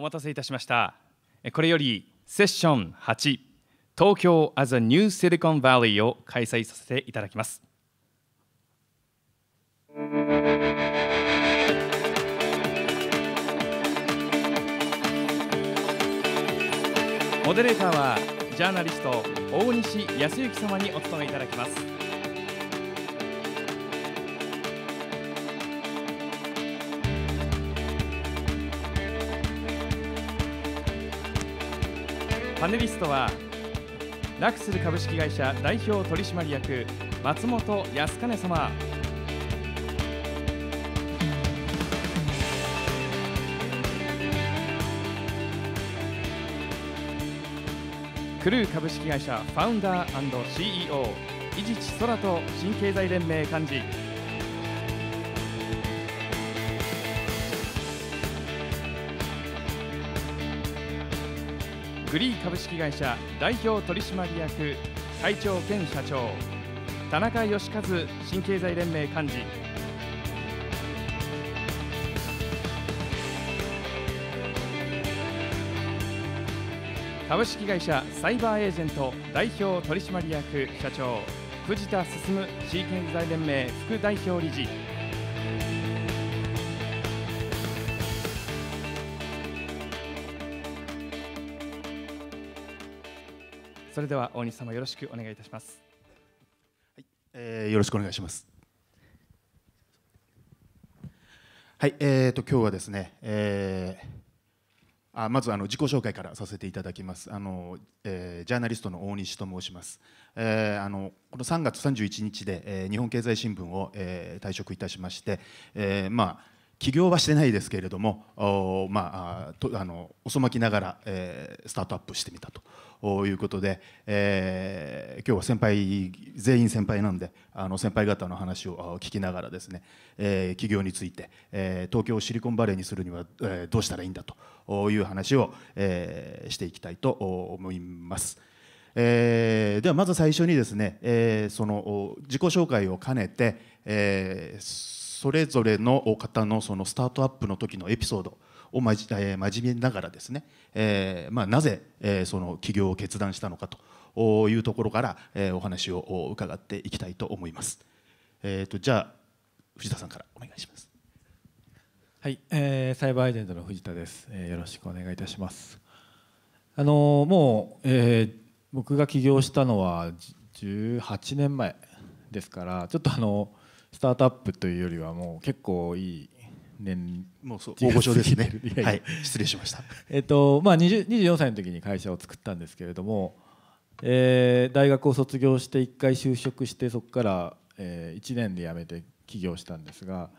お待たせいたしましたこれよりセッション8東京 as a new Silicon Valley を開催させていただきますモデレーターはジャーナリスト大西康之様にお務めいただきますパネリストはラクスル株式会社代表取締役松本康兼様クルー株式会社ファウンダー &CEO 伊地知空と新経済連盟幹事グリー株式会社代表取締役会長兼社長田中義和新経済連盟幹事株式会社サイバーエージェント代表取締役社長藤田進新経済連盟副代表理事それでは大西様よろしくお願いいたします、はいえー、よろしくお願いしますはいえーと、今日はですね、えー、あまずあの自己紹介からさせていただきますあの、えー、ジャーナリストの大西と申します、えー、あのこの3月31日で、えー、日本経済新聞を、えー、退職いたしまして、えー、まあ起業はしてないですけれどもお,、まあ、とあの遅まきながら、えー、スタートアップしてみたということで、えー、今日は先輩全員先輩なんであの先輩方の話を聞きながらですね、えー、起業について、えー、東京をシリコンバレーにするには、えー、どうしたらいいんだという話を、えー、していきたいと思います。えー、ではまず最初にですね、えー、その自己紹介を兼ねて、えー、それぞれの方のそのスタートアップの時のエピソードをまじ、えー、真面目ながらですね、えーまあ、なぜ、えー、その起業を決断したのかというところから、えー、お話を伺っていきたいと思います。えーと、じゃあ藤田さんからお願いします。はい、えー、サイバーエージェントの藤田です、えー。よろしくお願いいたします。あのー、もう、えー、僕が起業したのは18年前ですから、ちょっとあのースタートアップというよりはもう結構いい年もうそう大御所ですね はい失礼しましたえっとまあ24歳の時に会社を作ったんですけれども、えー、大学を卒業して1回就職してそこから、えー、1年で辞めて起業したんですが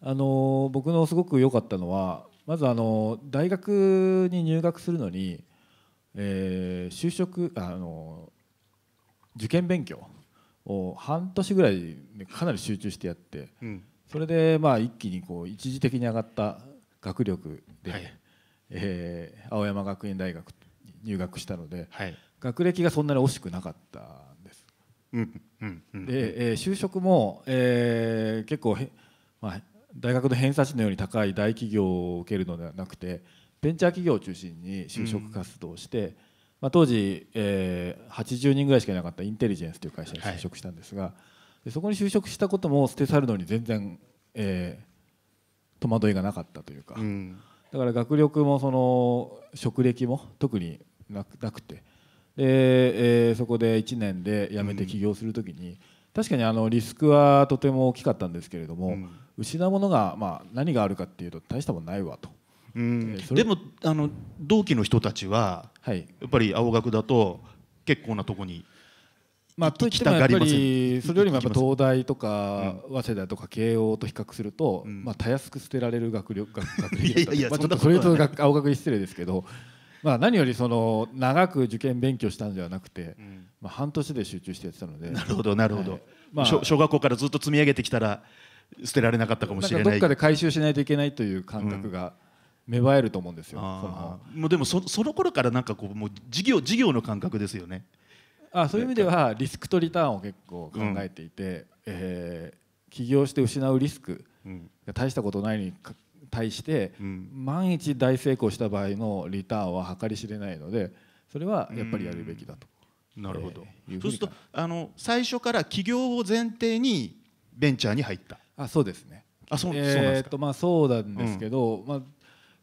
あの僕のすごく良かったのはまずあの大学に入学するのに、えー、就職あの受験勉強を半年ぐらいかなり集中してやって、うん、それでまあ一気にこう一時的に上がった学力で、はい、えー、青山学院大学に入学したので、はい、学歴がそんなに惜しくなかったんです。うんうんで、えー、就職も、えー、結構まあ、大学の偏差値のように高い大企業を受けるのではなくてベンチャー企業を中心に就職活動をして、まあ、当時、えー、80人ぐらいしかいなかったインテリジェンスという会社に就職したんですが、はい、そこに就職したことも捨て去るのに全然、えー、戸惑いがなかったというか、うん、だから学力もその職歴も特になくてで、えー、そこで1年で辞めて起業するときに、うん、確かにあのリスクはとても大きかったんですけれども、うん、失うものが、まあ、何があるかっていうと大したものないわと。うん、でもあの同期の人たちは、はい、やっぱり青学だと結構なとこに。まあ、といっやっぱりそれよりもやっぱ東大とか早稲田とか慶応と比較すると、まあ、たやすく捨てられる学力 学歴まあちょっとそれと青学に失礼ですけど、まあ、何よりその長く受験勉強したんではなくて、まあ、半年で集中してやってたのでなるほどなるほど、まあ、小学校からずっと積み上げてきたら捨てられなかったかもしれないどっかで回収しないといけないという感覚が、芽生えると思うんですよもうでもそその頃からなんかこうもう事業事業の感覚ですよねあそういう意味ではリスクとリターンを結構考えていて、うん、えー、起業して失うリスクが大したことないに対して、うん、万一大成功した場合のリターンは計り知れないのでそれはやっぱりやるべきだと。うん、なるほど、えー、そうするとあの最初から起業を前提にベンチャーに入ったあそうですねあそう,、えー、そうなんですか、まあ、そうなんですけど、うん、まあ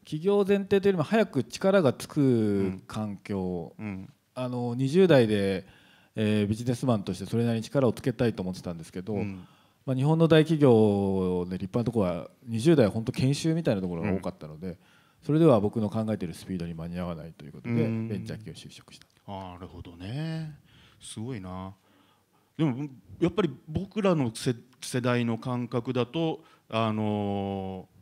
企業前提というよりも早く力がつく環境、うんうん、あの20代で、えー、ビジネスマンとしてそれなりに力をつけたいと思ってたんですけど、うん、まあ、日本の大企業で立派なところは20代は本当研修みたいなところが多かったので、それでは僕の考えているスピードに間に合わないということで、ベンチャー企業就職したあなるほどねすごいなでもやっぱり僕らの世代の感覚だとあのー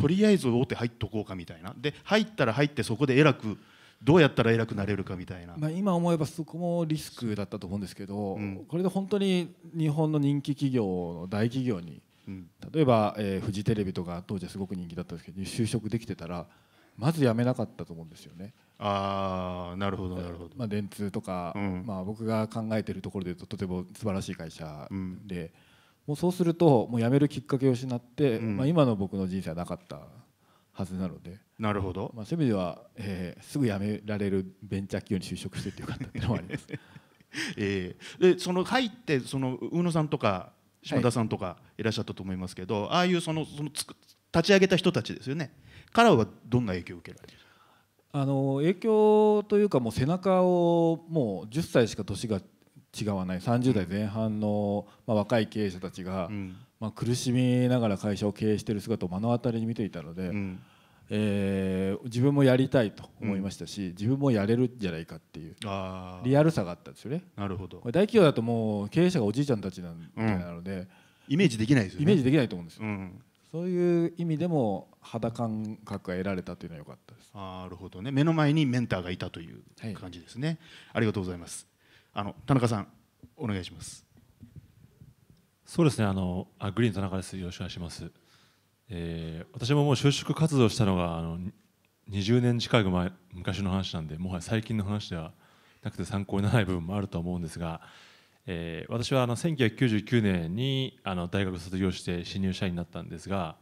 とりあえず大手入っとこうかみたいなで入ったら入ってそこで偉くどうやったら偉くなれるかみたいな、まあ、今思えばそこもリスクだったと思うんですけど、うん、これで本当に日本の人気企業の大企業に、うん、例えば、えー、フジテレビとか当時はすごく人気だったんですけど就職できてたらまず辞めなかったと思うんですよね。あなるほどなるほど、まあ、電通とか、うん、まあ、僕が考えてるところでとても素晴らしい会社で。うんもうそうするともうやめるきっかけを失って、うん、まあ、今の僕の人生はなかったはずなのでなるほど、まあ、そういう意味では、えー、すぐ辞められるベンチャー企業に就職しててよかったっいうのもあります。えー、でその入ってその宇野さんとか島田さんとかいらっしゃったと思いますけど、はい、ああいうそのそのつく立ち上げた人たちですよねからはどんな影響を受けられるあの影響というかもう背中をもう10歳しか年が違わない30代前半の、まあ、若い経営者たちが、うん、まあ、苦しみながら会社を経営している姿を目の当たりに見ていたので、うん、えー、自分もやりたいと思いましたし、うん、自分もやれるんじゃないかっていうリアルさがあったんですよね。なるほど大企業だともう経営者がおじいちゃんたちなので、イメージできないですよね。イメージできないと思うんですよ、そういう意味でも肌感覚が得られたというのは良かったです。なるほどね。目の前にメンターがいたという感じですね。はい、ありがとうございます。あの田中さん、お願いします。そうですね、あのあグリーン田中です、よろしくお願いします。えー、私ももう就職活動したのがあの20年近く前昔の話なんで、もはや最近の話ではなくて参考にならない部分もあると思うんですが、えー、私はあの1999年にあの大学卒業して新入社員になったんですが、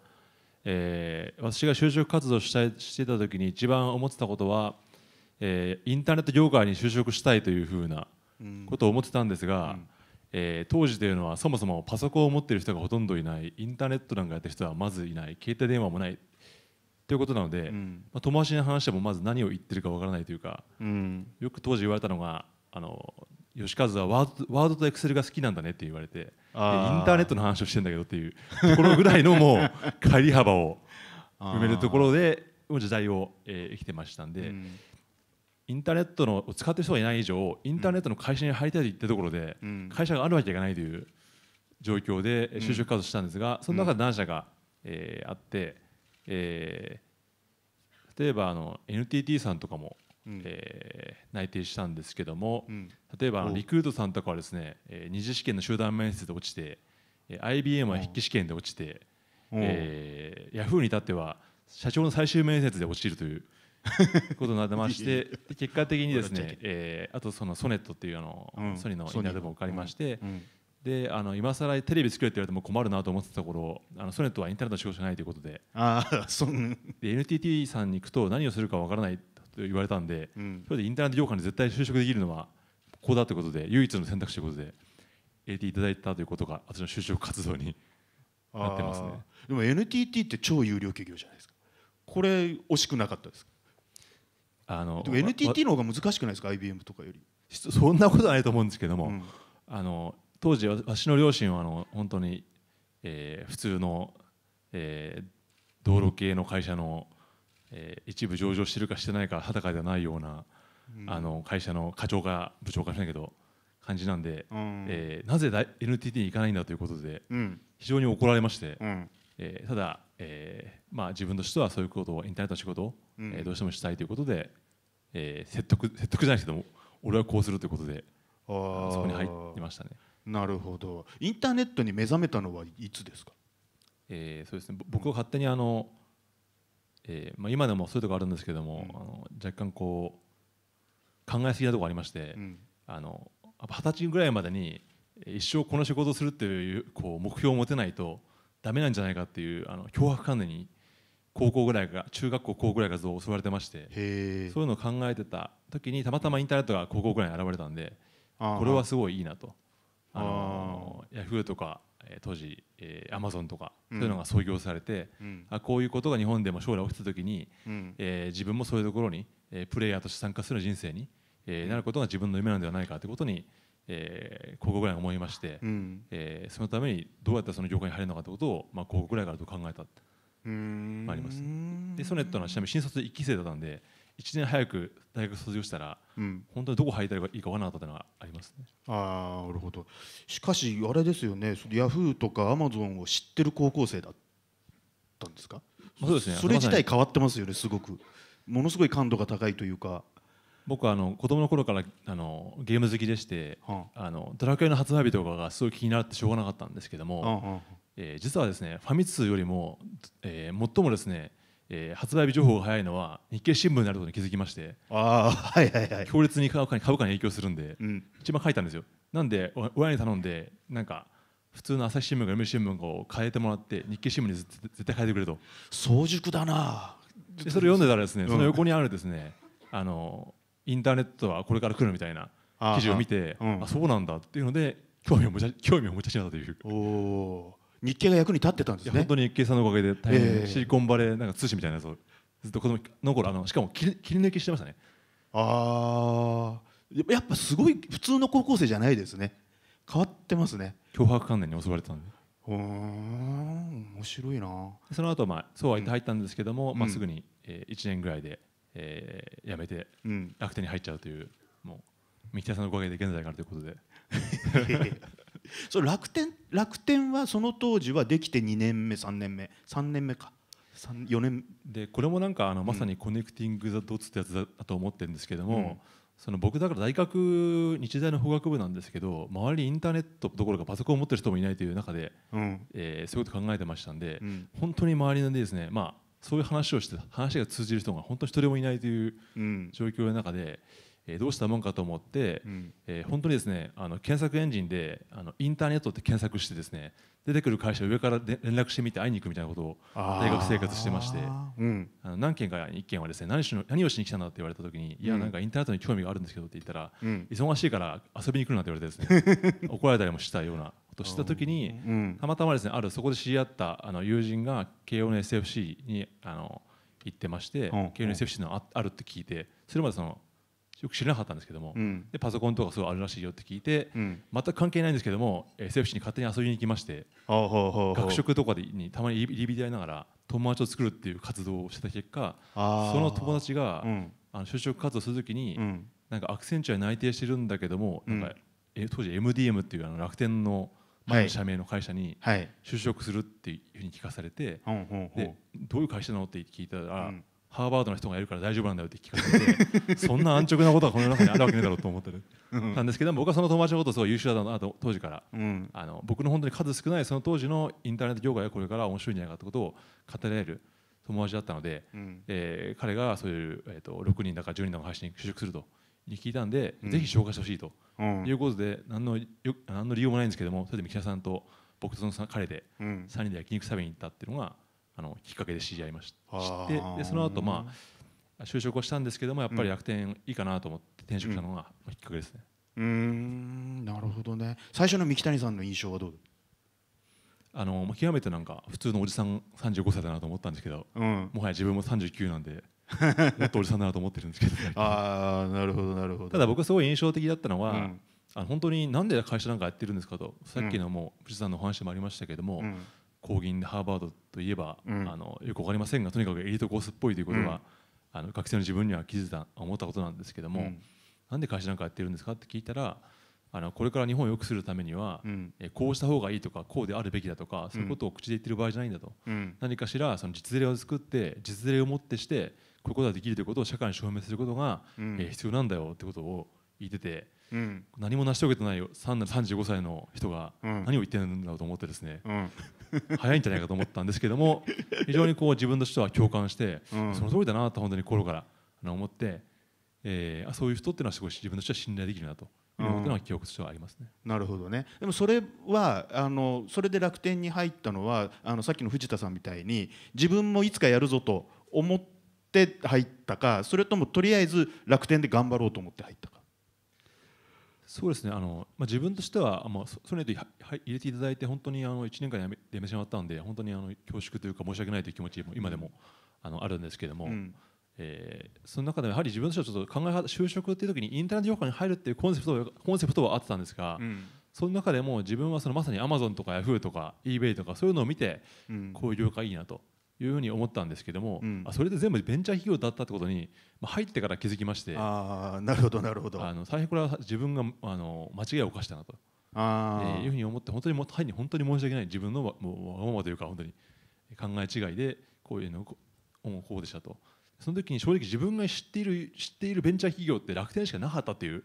えー、私が就職活動したいしていた時に一番思ってたことは、えー、インターネット業界に就職したいというふうなことを思ってたんですが、うん、えー、当時というのはそもそもパソコンを持ってる人がほとんどいないインターネットなんかやってる人はまずいない携帯電話もないということなので、うん、まあ、友達に話してもまず何を言ってるかわからないというか、うん、よく当時言われたのがあの吉和はワードとエクセルが好きなんだねって言われてインターネットの話をしてんだけどっていうところぐらいのもう帰 り幅を埋めるところで時代を、え生きてましたんで、インターネットのを使ってる人がいない以上インターネットの会社に入りたいってところで、うん、会社があるわけがないという状況で就職活動したんですが、その中で何社か、えー、あって、えー、例えばあの NTT さんとかも、うん、えー、内定したんですけども、うん、例えばリクルートさんとかはですね、えー、二次試験の集団面接で落ちて IBM は筆記試験で落ちて、えー、ヤフーに至っては社長の最終面接で落ちるという。ことになってまして結果的にですね、えー、あとそのソネットっていうあの、うん、ソニーのインナーでも借りまして、うんうん、であの今更テレビ作れって言われても困るなと思ってた頃あのソネットはインターネットの仕事じゃないということであそで NTT さんに行くと何をするかわからないと言われたんで、それでインターネット業界に絶対就職できるのはここだということで唯一の選択肢ということで入れていただいたということが私の就職活動になってますねでも NTT って超有料企業じゃないですかこれ惜しくなかったですあの NTT の方が難しくないですか IBM とかより そんなことないと思うんですけども、うん、あの当時私の両親はあの本当に、えー、普通の、えー、道路系の会社の、えー、一部上場してるかしてないか裸かではないような、うん、あの会社の課長か部長かしないけど感じなんで、うん、えー、なぜ NTT に行かないんだということで、うん、非常に怒られまして、うん、えー、ただ、えーまあ、自分としてはそういうことをインターネットの仕事えー、どうしてもしたいということで、えー、説得説得じゃないですけども俺はこうするということであそこに入ってましたねなるほどインターネットに目覚めたのはいつですか、えー、そうですね僕は勝手にあの、えーまあ、今でもそういうとこあるんですけども、うん、あの若干こう考えすぎなとこありまして、うん、あの二十歳ぐらいまでに一生この仕事をするっていうこう目標を持てないとダメなんじゃないかっていうあの脅迫観念に高校ぐらいが中学校高校ぐらいから襲われてましてそういうのを考えてた時にたまたまインターネットが高校ぐらいに現れたんでこれはすごいいいなとあのヤフーとか当時アマゾンとかそういうのが創業されて、あこういうことが日本でも将来起きた時に、え自分もそういうところに、えプレイヤーとして参加する人生に、えなることが自分の夢なんではないかということに、えー、高校ぐらい思いまして、うん、えー、そのためにどうやってその業界に入るのかということを、まあ、高校ぐらいからと考えたって。ありますでソネットのちなみに新卒一期生だったんで一年早く大学卒業したら、うん、本当にどこ入ったらいいかわからなかったのはありますね。あなるほどしかしあれですよねヤフーとかアマゾンを知ってる高校生だったんですかそうですねそれ自体変わってますよねすごくものすごい感度が高いというか僕はあの子供の頃からあのゲーム好きでして、はあ、あのドラクエの発売日とかがすごい気になってしょうがなかったんですけども、はあはあえー、実はですねファミ通よりも、えー、最もですね、えー、発売日情報が早いのは日経新聞になることに気づきましてあ、はいはいはい、強烈に株価に株価に影響するんで、うん、一番書いたんですよなんで親に頼んでなんか普通の朝日新聞か読売新聞を変えてもらって日経新聞に絶対変えてくれと早熟だなでそれを読んでたらですね、うん、その横にあるですねあのインターネットはこれから来るみたいな記事を見てあうん、あそうなんだっていうので興味を持ち興味を持ちたというお日経が役に立ってたんですね本当に日経さんのおかげで大変、シリコンバレーなんか通信みたいなやつをずっと子供の頃あのしかも切り切り抜きしてましたねああやっぱすごい普通の高校生じゃないですね変わってますね脅迫観念に襲われてたんでうん面白いなその後まあそうはいって入ったんですけども、うん、まあ、すぐに、えー、1年ぐらいで、えー、辞めて、うん、楽天に入っちゃうというもう三木田さんのおかげで現在があるということで そ楽天楽天はその当時はできて2年目3年目3年目か4年でこれもなんかあのまさにコネクティング・ザ・ドッツってやつだと思ってるんですけども、うん、その僕だから大学日大の法学部なんですけど周りインターネットどころかパソコンを持ってる人もいないという中で、うん、えー、そういうこと考えてましたんで、うん、本当に周りのですね、まあ、そういう話をして話が通じる人が本当に一人もいないという状況の中で。うんえどうしたもんかと思って、うん、えー、本当にですねあの検索エンジンであのインターネットって検索してですね出てくる会社上から連絡してみて会いに行くみたいなことを大学生活してまして、うん、あの何件か1件はですね何し何をしに来たんだって言われた時に、うん、いやなんかインターネットに興味があるんですけどって言ったら、忙しいから遊びに来るなって言われてですね 怒られたりもしたようなことした時に、たまたまですねあるそこで知り合ったあの友人が慶応の SFC にあの行ってまして、慶応の SFC のああるって聞いてそれまでそのよく知らなかったんですけども、うん、でパソコンとかそうあるらしいよって聞いて、うん、全く関係ないんですけども SFC に勝手に遊びに行きまして学食とかでにたまに入り浸りながら友達を作るっていう活動をしてた結果その友達が、うん、あの就職活動するときに、なんかアクセンチュアに内定してるんだけども、なんかえ当時 MDM っていうあの楽天の前の社名の会社に就職するっていうふうに聞かされて、はい、でどういう会社なのって聞いたら、ハーバードの人がいるから大丈夫なんだよって聞かれてそんな安直なことはこの世の中にあるわけねえだろうと思ってる、うん、なんですけど僕はその友達のことすごい優秀だなと当時から、うん、あの僕の本当に数少ないその当時のインターネット業界がこれから面白いんじゃないかってことを語り合える友達だったので、うん、えー、彼がそういう、えーと、6人だか10人だか配信に就職すると聞いたんで、うん、ぜひ紹介してほしいと、いうことで何のよ何の理由もないんですけどもそれで三木田さんと僕とその彼で3人で焼肉食べに行ったっていうのが。あのきっかけで知り合いました知ってでその後まあ就職をしたんですけどもやっぱり楽天いいかなと思って転職したのがきっかけですね。うんなるほどね最初の三木谷さんの印象はどうあの極めてなんか普通のおじさん35歳だなと思ったんですけど、うん、もはや自分も39なんで もっとおじさんだなと思ってるんですけどああなるほどなるほどただ僕すごい印象的だったのは、うん、あの本当になんで会社なんかやってるんですかとさっきのもう藤さんのお話もありましたけども、うん、公銀でハーバードといえば、うん、あのよく分かりませんがとにかくエリートコースっぽいということが、あの学生の自分には気づいた思ったことなんですけども、うん、なんで会社なんかやってるんですかって聞いたらあのこれから日本を良くするためには、うん、えこうした方がいいとかこうであるべきだとかそういうことを口で言ってる場合じゃないんだと、うん、何かしらその実例を作って実例をもってしてこういうことができるということを社会に証明することが、うん、え必要なんだよってことを言ってて。うん、何も成し遂げてない35歳の人が何を言ってるんだろうと思ってですね、早いんじゃないかと思ったんですけども 非常にこう自分としては共感して、その通りだなと本当に心から思って、えー、そういう人っていうのはすごい自分としては信頼できるなと記憶としてはありますね、うなるほどねでもそれはあのそれで楽天に入ったのはあのさっきの藤田さんみたいに自分もいつかやるぞと思って入ったかそれともとりあえず楽天で頑張ろうと思って入ったかそうですねあの、まあ、自分としては、まあ、ソネット入れていただいて本当にあの1年間やめやめてしまったんで本当にあの恐縮というか申し訳ないという気持ちも今でもあのあるんですけども、うん、えー、その中でやはり自分としてはちょっと考え就職っていう時にインターネット業界に入るっていうコンセプトコンセプトはあってたんですが、うん、その中でも自分はそのまさにアマゾンとかヤフーとか eBay とかそういうのを見て、うん、こういう業界いいなというふうに思ったんですけども、うん、あそれで全部ベンチャー企業だったってことに、まあ、入ってから気づきましてああなるほどなるほどあの大変これは自分があの間違いを犯したなとあ、えー、いうふうに思って本当にもタイに本当に申し訳ない自分のもうわがままというか本当に考え違いでこういうのをこうでしたとその時に正直自分が知っている知っているベンチャー企業って楽天しかなかったっていう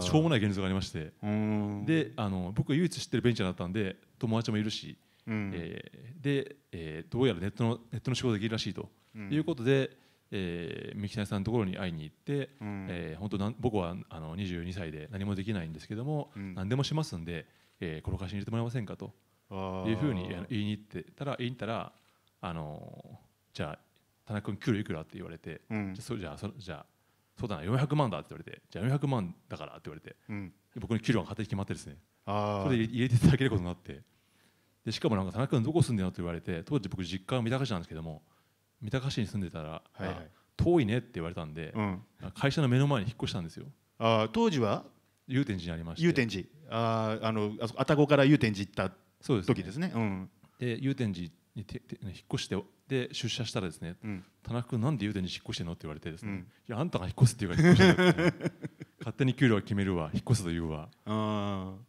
しょうもない現実がありましてであの僕唯一知ってるベンチャーだったんで友達もいるしうん、えー、で、えー、どうやらネットのネットの仕事できるらしいと、うん、いうことで、えー、三木谷さんのところに会いに行って、うん、えー、本当なん僕はあの22歳で何もできないんですけども、うん、何でもしますんで、えー、この会社に入れてもらえませんかというふうに言いに行ってたら言いに行ったら、あのじゃあ田中君給料いくらって言われて、うん、じゃあそじゃあそじゃあそうだな400万だって言われてじゃあ400万だからって言われて、うん、僕の給料が勝手に決まってですねそれで入れていただけることになって。でしかもなんか田中君どこ住んでんのって言われて当時僕実家は三鷹市なんですけども三鷹市に住んでたら、はいはい、遠いねって言われたんで、うん、会社の目の前に引っ越したんですよあ当時は祐天寺にありまして祐天寺ああのあたから祐天寺行った時ですねですね、うん、で祐天寺にてて引っ越してで出社したらですね、うん、田中君なんで祐天寺引っ越してんのって言われてですね、うん、いやあんたが引っ越すっていうから引っ越してね、勝手に給料は決めるわ引っ越すというわ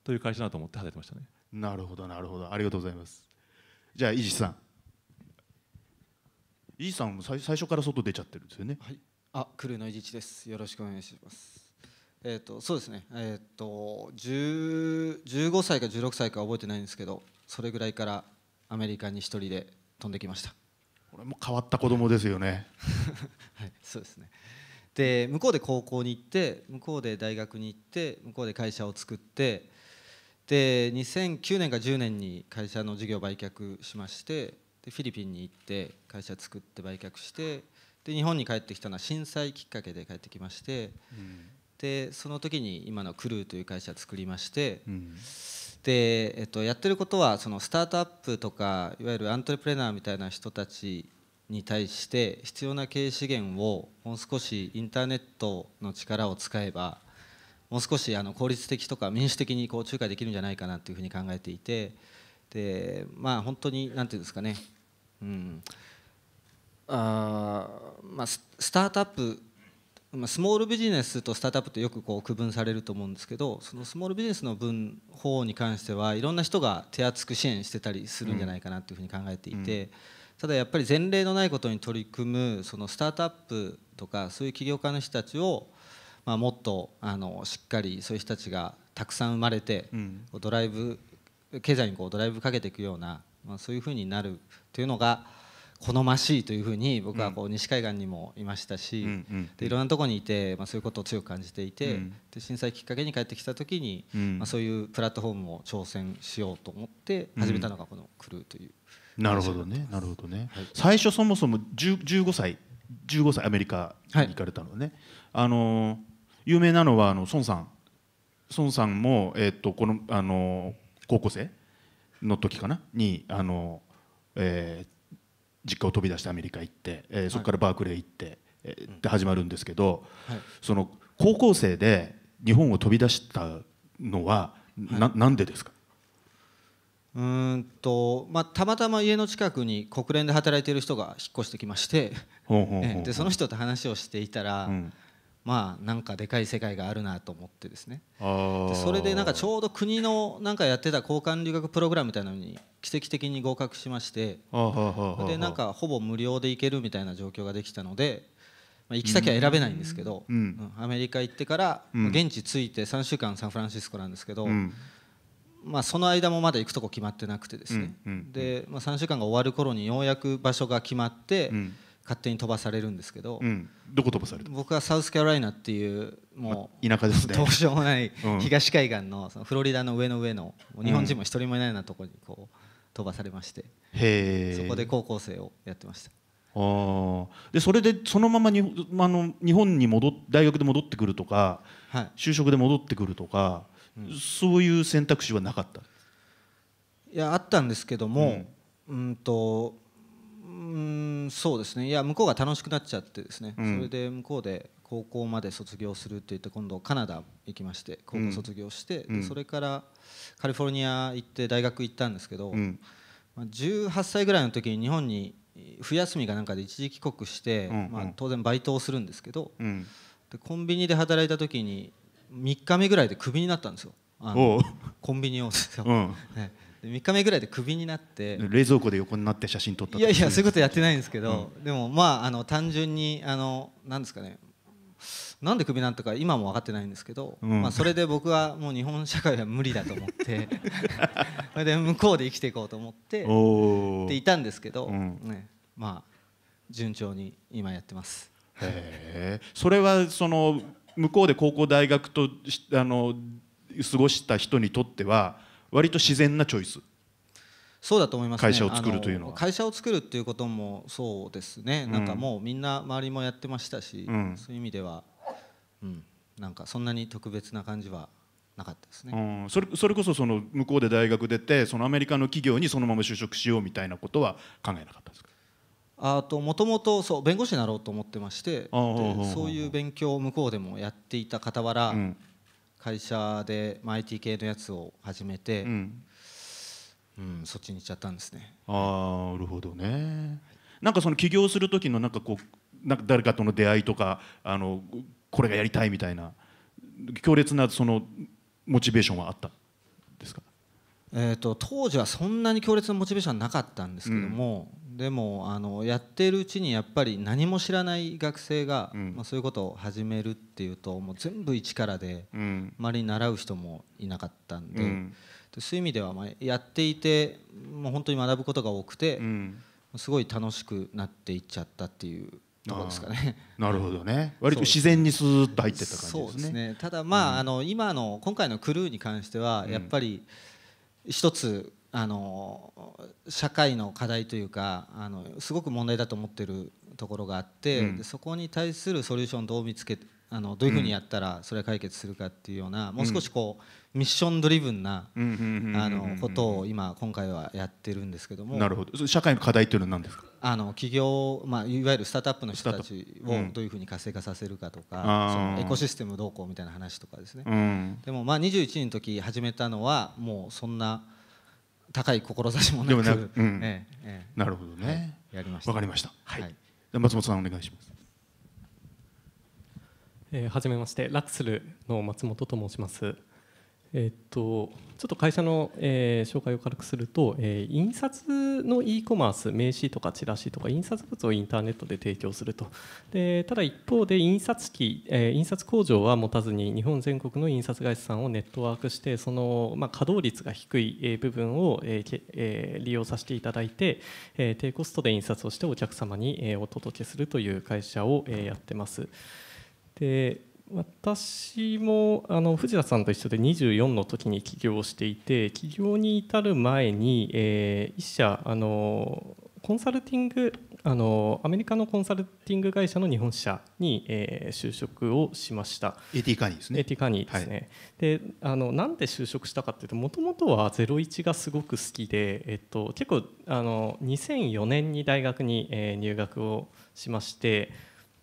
という会社だと思って働いてましたねなるほどなるほどありがとうございますじゃあ伊地さん伊地さんも最最初から外出ちゃってるんですよねはいあ来るの伊地ですよろしくお願いしますえーと、そうですね、えーと、と15歳か16歳か覚えてないんですけどそれぐらいからアメリカに一人で飛んできましたこれも変わった子供ですよね はいそうですねで向こうで高校に行って向こうで大学に行って向こうで会社を作ってで2009年か10年に会社の事業売却しましてでフィリピンに行って会社作って売却してで日本に帰ってきたのは震災きっかけで帰ってきまして、うん、でその時に今のクルーという会社作りまして、うん、で、えっと、やってることはそのスタートアップとかいわゆるアントレプレナーみたいな人たちに対して必要な経営資源をもう少しインターネットの力を使えばもう少しあの効率的とか民主的にこう仲介できるんじゃないかなというふうに考えていてでまあ本当に何て言うんですかね、うんあまあ、スタートアップまあ、スモールビジネスとスタートアップってよくこう区分されると思うんですけどそのスモールビジネスの分方に関してはいろんな人が手厚く支援してたりするんじゃないかなというふうに考えていて、ただやっぱり前例のないことに取り組むそのスタートアップとかそういう起業家の人たちをまあ、もっとあのしっかりそういう人たちがたくさん生まれて、うん、ドライブ経済にこうドライブかけていくような、まあ、そういうふうになるというのが好ましいというふうに僕はこう西海岸にもいましたし、うんでいろんなところにいて、まあ、そういうことを強く感じていて、うん、で震災きっかけに帰ってきた時に、まあ、そういうプラットフォームを挑戦しようと思って始めたのがこの「クルー」という。なるほどねなるほどね、はい、最初そもそも15歳15歳アメリカに行かれたのね、はい、あのー有名なのはあの孫さん孫さんも、えー、っとこのあの高校生の時かなにあの、えー、実家を飛び出してアメリカ行って、えー、そこからバークレー行って、はい、えー、っ始まるんですけど、はい、その高校生で日本を飛び出したのはな,、はなんでですかうんとまあ、たまたま家の近くに国連で働いている人が引っ越してきましてでその人と話をしていたら、うんまあなんかでかい世界があるなと思ってですねそれでなんかちょうど国のなんかやってた交換留学プログラムみたいなのに奇跡的に合格しましてでなんかほぼ無料で行けるみたいな状況ができたので、まあ、行き先は選べないんですけど、うんアメリカ行ってから、現地着いて3週間サンフランシスコなんですけど、まあ、その間もまだ行くとこ決まってなくてですね、で、まあ、3週間が終わる頃にようやく場所が決まって、うん。勝手に飛ばされるんですけど、うん、どこ飛ばされた僕はサウスカロライナっていうもう、ま、田舎ですねどうしようもない東海岸のそのフロリダの上の上の日本人も一人もいないようなところにこう飛ばされまして、うん、そこで高校生をやってましたあでそれでそのままにあの日本に戻大学で戻ってくるとか、はい、就職で戻ってくるとか、うん、そういう選択肢はなかったいやあったんですけども、うんとうんそうですねいや向こうが楽しくなっちゃってですね、うん、それで向こうで高校まで卒業するって言って今度カナダ行きまして高校卒業して、うん、それからカリフォルニア行って大学行ったんですけど、うん、まあ、18歳ぐらいの時に日本に冬休みかなんかで一時帰国して、うんうん、まあ、当然バイトをするんですけど、でコンビニで働いた時に3日目ぐらいでクビになったんですよあのコンビニをですよ、ね3日目ぐらいでクビになって冷蔵庫で横になって写真撮ったいやいやそういうことやってないんですけど、うん、でもまああの単純にあのなんですかねなんでクビなんとか今も分かってないんですけど、うん、まあ、それで僕はもう日本社会は無理だと思って それで向こうで生きていこうと思ってっていたんですけど、うん、ね、まあ順調に今やってます。へそれはその向こうで高校大学とあの過ごした人にとっては割と自然なチョイスそうだと思います、ね、会社を作るというのは会社を作るっていうこともそうですね、うん、なんかもうみんな周りもやってましたし、うん、そういう意味では、うん、なんかそんなに特別な感じはなかったですね、うん、それそれこそその向こうで大学出てそのアメリカの企業にそのまま就職しようみたいなことは考えなかったですかあともともとそう弁護士になろうと思ってましてそういう勉強を向こうでもやっていた傍ら、うん会社で、IT 系のやつを始めて、うんうん、そっちに行っちゃったんですねああなるほどね、なんかその起業する時のなんかこうなんか誰かとの出会いとかあのこれがやりたいみたいな強烈なそのモチベーションはあったですかえと、当時はそんなに強烈なモチベーションはなかったんですけども、でもあのやってるうちにやっぱり何も知らない学生が、うん、まあ、そういうことを始めるっていうともう全部一からで、うん、周りに習う人もいなかったんでうん、でそういう意味ではまあやっていてもう本当に学ぶことが多くて、うん、すごい楽しくなっていっちゃったっていうとこですかね。なるほどね。割と自然にすーッと入ってた感じですね。そうですねただまあ、あの今の今回のクルーに関してはやっぱり、一つあの社会の課題というかあのすごく問題だと思ってるところがあって、うん、そこに対するソリューションどう見つけあのどういうふうにやったらそれは解決するかっていうような、もう少しこうミッションドリブンな、うん、あのことを今今回はやってるんですけどもなるほど社会の課題というのは何ですかあの企業、まあ、いわゆるスタートアップの人たちをどういうふうに活性化させるかとか、そのエコシステムどうこうみたいな話とかですね、でもまあ21の時始めたのはもうそんな。高い志もなくでもな,、うんええなるほどね、やりましたわかりましたはい、はい、松本さんお願いしますえー、はめましてラクスルの松本と申しますえっと、ちょっと会社の、えー、紹介を軽くすると、えー、印刷の e コマース名刺とかチラシとか印刷物をインターネットで提供するとでただ一方で印刷機、えー、印刷工場は持たずに日本全国の印刷会社さんをネットワークしてその、まあ、稼働率が低い部分を、えーえー、利用させていただいて、えー、低コストで印刷をしてお客様に、えー、お届けするという会社を、えー、やってます。で私もあの藤田さんと一緒で24の時に起業していて起業に至る前に、えー、一社あのコンサルティングあのアメリカのコンサルティング会社の日本社に、えー、就職をしましたティカニですねティカニですね、はい、であのなんで就職したかというともともとはゼロ一がすごく好きで、えっと、結構あの2004年に大学に、えー、入学をしまして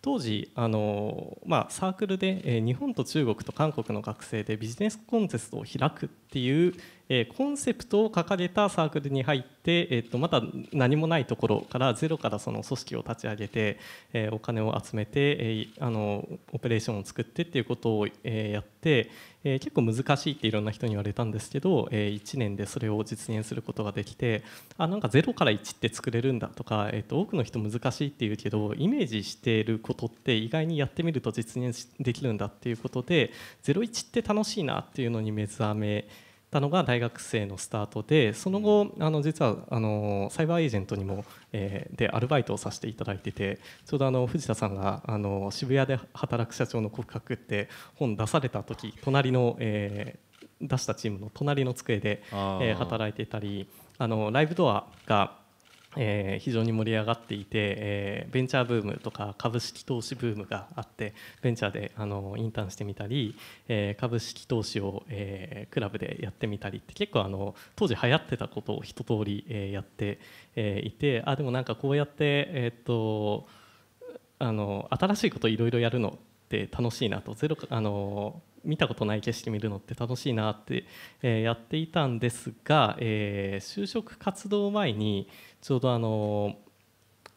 当時あの、まあ、サークルで、え日本と中国と韓国の学生でビジネスコンテストを開くっていうえー、コンセプトを掲げたサークルに入って、えー、とまた何もないところからゼロからその組織を立ち上げて、えー、お金を集めて、えー、あのオペレーションを作ってっていうことを、えー、やって、えー、結構難しいっていろんな人に言われたんですけど、えー、1年でそれを実現することができてあなんかゼロから1って作れるんだとか、えー、と多くの人難しいっていうけどイメージしていることって意外にやってみると実現できるんだっていうことで01って楽しいなっていうのに目覚めたのが大学生のスタートでその後あの実はあのサイバーエージェントにも、えー、でアルバイトをさせていただいててちょうどあの藤田さんがあの渋谷で働く社長の告白って本出された時隣の、えー、出したチームの隣の机で、えー、働いてたりあのライブドアがえー、非常に盛り上がっていて、えー、ベンチャーブームとか株式投資ブームがあってベンチャーであのインターンしてみたり、えー、株式投資を、えクラブでやってみたりって結構あの当時流行ってたことを一通り、えやって、えいてあでもなんかこうやって、えっとあの新しいこといろいろやるのって楽しいなとゼロあの見たことない景色見るのって楽しいなって、えー、やっていたんですが、えー、就職活動前にちょうどあの、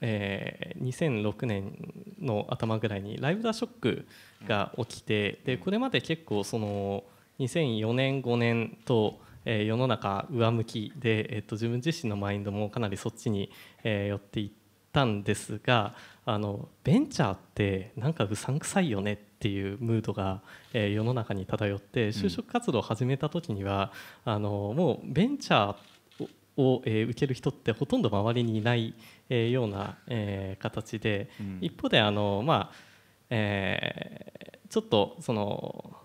えー、2006年の頭ぐらいにライブ・ダ・ショックが起きてでこれまで結構その2004年5年と、えー、世の中上向きで、えー、と自分自身のマインドもかなりそっちに、えー、寄っていったんですがあのベンチャーってなんかうさんくさいよねっっていうムードが、えー、世の中に漂って就職活動を始めた時には、あのもうベンチャーを、え受ける人ってほとんど周りにいない、えような、え形で、うん、一方であの、まあえー、ちょっとその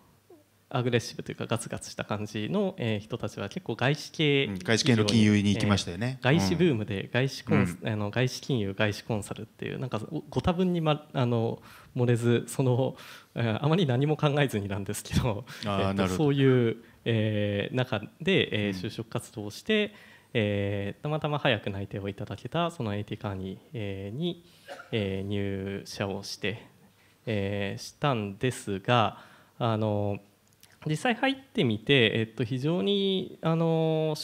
アグレッシブというかガツガツした感じの、えー、人たちは結構外資系、うん、外資系の金融に行きましたよね、えー、外資ブームで外資コン、うん、あの外資金融外資コンサルっていうなんかご多分に、ま、あの漏れずその、あまり何も考えずになんですけどえー、そういう、えー、中で、えー、就職活動をして、うん、えー、たまたま早く内定をいただけたその AT カーニー、えー、に、えー、入社をして、えー、したんですがあの実際入ってみて、えっと、非常にあの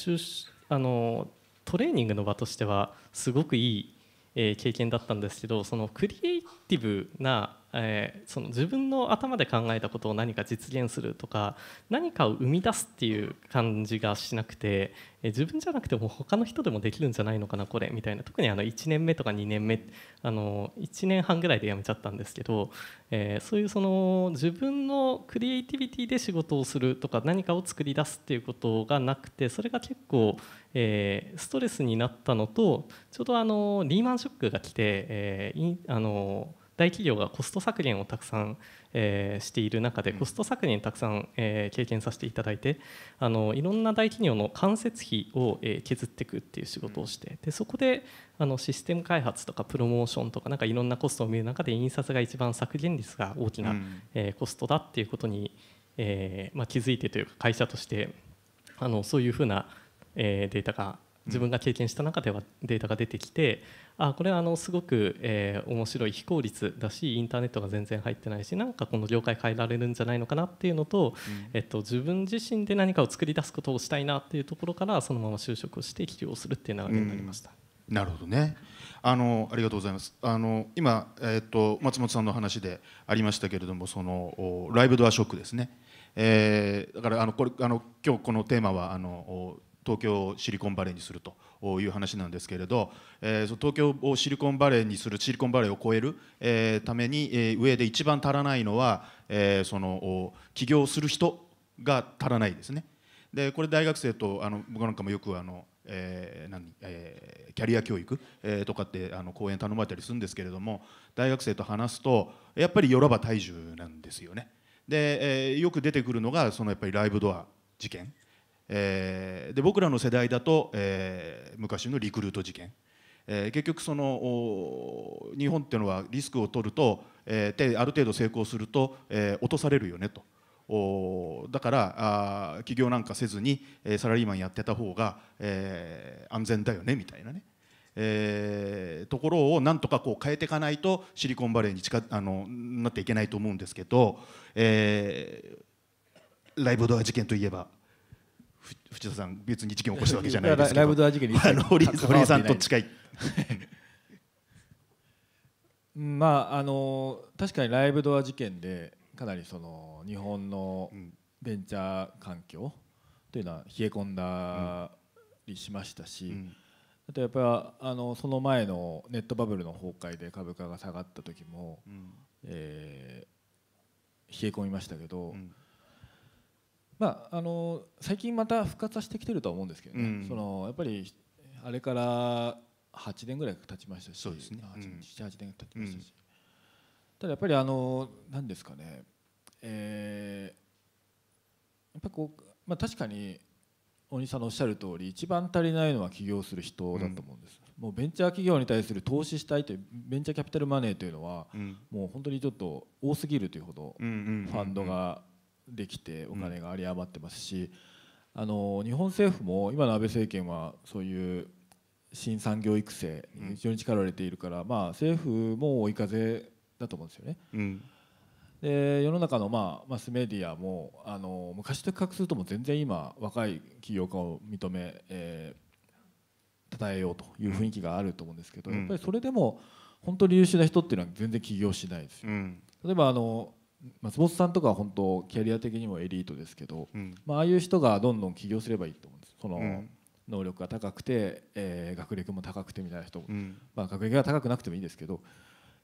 あのトレーニングの場としてはすごくいい、え経験だったんですけどそのクリエイティブなえー、その自分の頭で考えたことを何か実現するとか何かを生み出すっていう感じがしなくて、えー、自分じゃなくても他の人でもできるんじゃないのかなこれみたいな特にあの1年目とか2年目あの1年半ぐらいで辞めちゃったんですけど、えー、そういうその自分のクリエイティビティで仕事をするとか何かを作り出すっていうことがなくてそれが結構、えー、ストレスになったのとちょうどあのリーマンショックが来て、えー、あの大企業がコスト削減をたくさん、えー、している中でコスト削減たくさん、えー、経験させていただいてあのいろんな大企業の間接費を、えー、削っていくっていう仕事をしてでそこであのシステム開発とかプロモーションとかなんかいろんなコストを見る中で印刷が一番削減率が大きな、うん、えー、コストだっていうことに、えーまあ、気づいてというか会社としてあのそういうふうな、えー、データが自分が経験した中ではデータが出てきてあこれはあのすごく、えー、面白い非効率だしインターネットが全然入ってないしなんかこの業界変えられるんじゃないのかなっていうのと、うん、えっと、自分自身で何かを作り出すことをしたいなっていうところからそのまま就職をして起業するっていう流れになりました。うん、なるほどねあのありがとうございます。あの今、えー、っと松本さんの話でありましたけれどもそのライブドアショックですね。えー、だからあのこれあの今日このテーマはあの東京をシリコンバレーにするという話なんですけれど、えー、そ東京をシリコンバレーにするシリコンバレーを超える、えー、ために、えー、上で一番足らないのは、えー、その起業する人が足らないですね。でこれ大学生とあの僕なんかもよくあのえー何えー、キャリア教育、えー、とかってあの講演頼まれたりするんですけれども大学生と話すとやっぱりよらば体重なんですよね。で、えー、よく出てくるのがそのやっぱりライブドア事件えー、で僕らの世代だと、えー、昔のリクルート事件、えー、結局その日本っていうのはリスクを取ると、えー、ある程度成功すると、えー、落とされるよねと。おだからあ起業なんかせずに、えー、サラリーマンやってた方が、えー、安全だよねみたいなね、えー、ところをなんとかこう変えていかないとシリコンバレーに近あのなっていけないと思うんですけど、えー、ライブドア事件といえば。藤田さん別に事件を起こしたわけじゃないですけど堀江さんと近いまああの確かにライブドア事件でかなりその日本のベンチャー環境というのは冷え込んだりしましたし、うんうんあとやっぱあのその前のネットバブルの崩壊で株価が下がった時も、うん、えー、冷え込みましたけど、うん、まあ、あの最近また復活してきてるとは思うんですけどね、うん、そのやっぱりあれから8年ぐらい経ちましたし、そうん、年経ちましたし、ただやっぱりあの何ですかね、えー、やっぱこう、まあ、確かに大西さんのおっしゃる通り一番足りないのは起業する人だと思うんです、うん、もうベンチャー企業に対する投資したいというベンチャーキャピタルマネーというのは、うん、もう本当にちょっと多すぎるというほどファンドができてお金が有り余ってますし、あの日本政府も今の安倍政権はそういう新産業育成に非常に力を入れているから、まあ、政府も追い風だと思うんですよね。うん、で世の中の、まあ、マスメディアもあの昔と比較するとも全然今若い起業家を認め、えー、称えようという雰囲気があると思うんですけど、うん、やっぱりそれでも本当に優秀な人っていうのは全然起業しないですよ。うん、例えばあの松本さんとかは本当キャリア的にもエリートですけど、うん、まあ、あいう人がどんどん起業すればいいと思うんですその、能力が高くて、えー、学歴も高くてみたいな人、うん、まあ、学歴が高くなくてもいいですけど、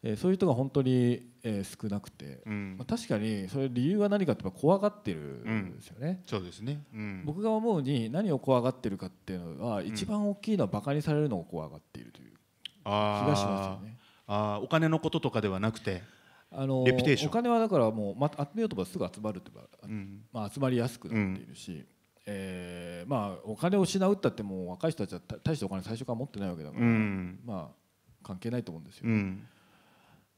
えー、そういう人が本当に、えー、少なくて、まあ、確かにそれ理由は何かって怖がってるんですよね。そうですね、僕が思うに何を怖がってるかっていうのは一番大きいのはバカにされるのを怖がっているという気がしますよね。あお金のこととかではなくてあのレピテーションお金はだからもう、ま、集めようと思ばすぐ集まるというか、うん、まあ、集まりやすくなっているし、うん、えー、まあ、お金を失うったってもう若い人たちは大してお金最初から持ってないわけだから、うん、まあ、関係ないと思うんですよ、ね。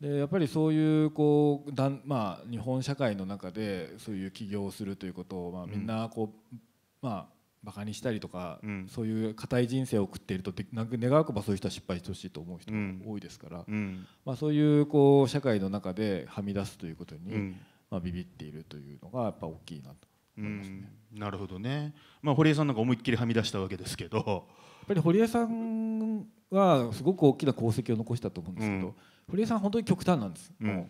でやっぱりそういうこうだん、まあ、日本社会の中でそういう起業をするということを、まあ、みんなこう、まあバカにしたりとか、うん、そういう固い人生を送っているとなんか願わくばそういう人は失敗してほしいと思う人が多いですから、うん、まあ、そういうこう社会の中ではみ出すということに、まあ、ビビっているというのがやっぱ大きいなと思いますね。なるほどね、まあ、堀江さんなんか思いっきりはみ出したわけですけどやっぱり堀江さんはすごく大きな功績を残したと思うんですけど、堀江さん本当に極端なんです。もう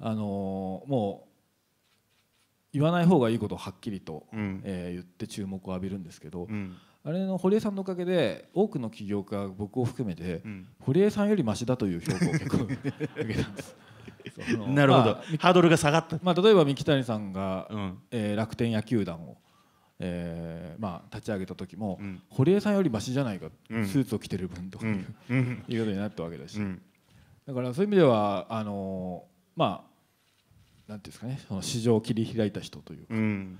あのー、もう言わない方がいいことをはっきりと、うん、えー、言って注目を浴びるんですけど、うん、あれの堀江さんのおかげで多くの起業家僕を含めて、うん、堀江さんよりましだという評価を結構受けたんです。なるほど、まあ、ハードルが下がった、まあ、例えば三木谷さんが、うん、えー、楽天野球団を、えーまあ、立ち上げた時も、うん、堀江さんよりましじゃないか、うん、スーツを着てる分とかいう,、ことになったわけだし、だからそういう意味ではあのー、まあなんていうんですかねその市場を切り開いた人というか、うん、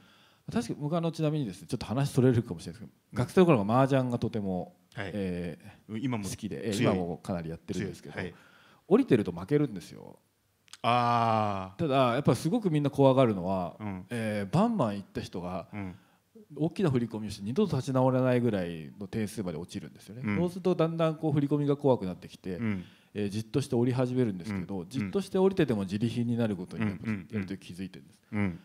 確か僕あのちなみにですねちょっと話それるかもしれないですけど、学生の頃は麻雀がとても、はい、えー、今も好きで今もかなりやってるんですけど、はい、降りてると負けるんですよ。あただやっぱすごくみんな怖がるのは、うん、えー、バンバン行った人が、うん大きな振り込みをして二度と立ち直れないぐらいの点数まで落ちるんですよね、うん、そうするとだんだんこう振り込みが怖くなってきて、うえー、じっとして降り始めるんですけど、じっとして降りてても自利品になることにやると気づいてるんです、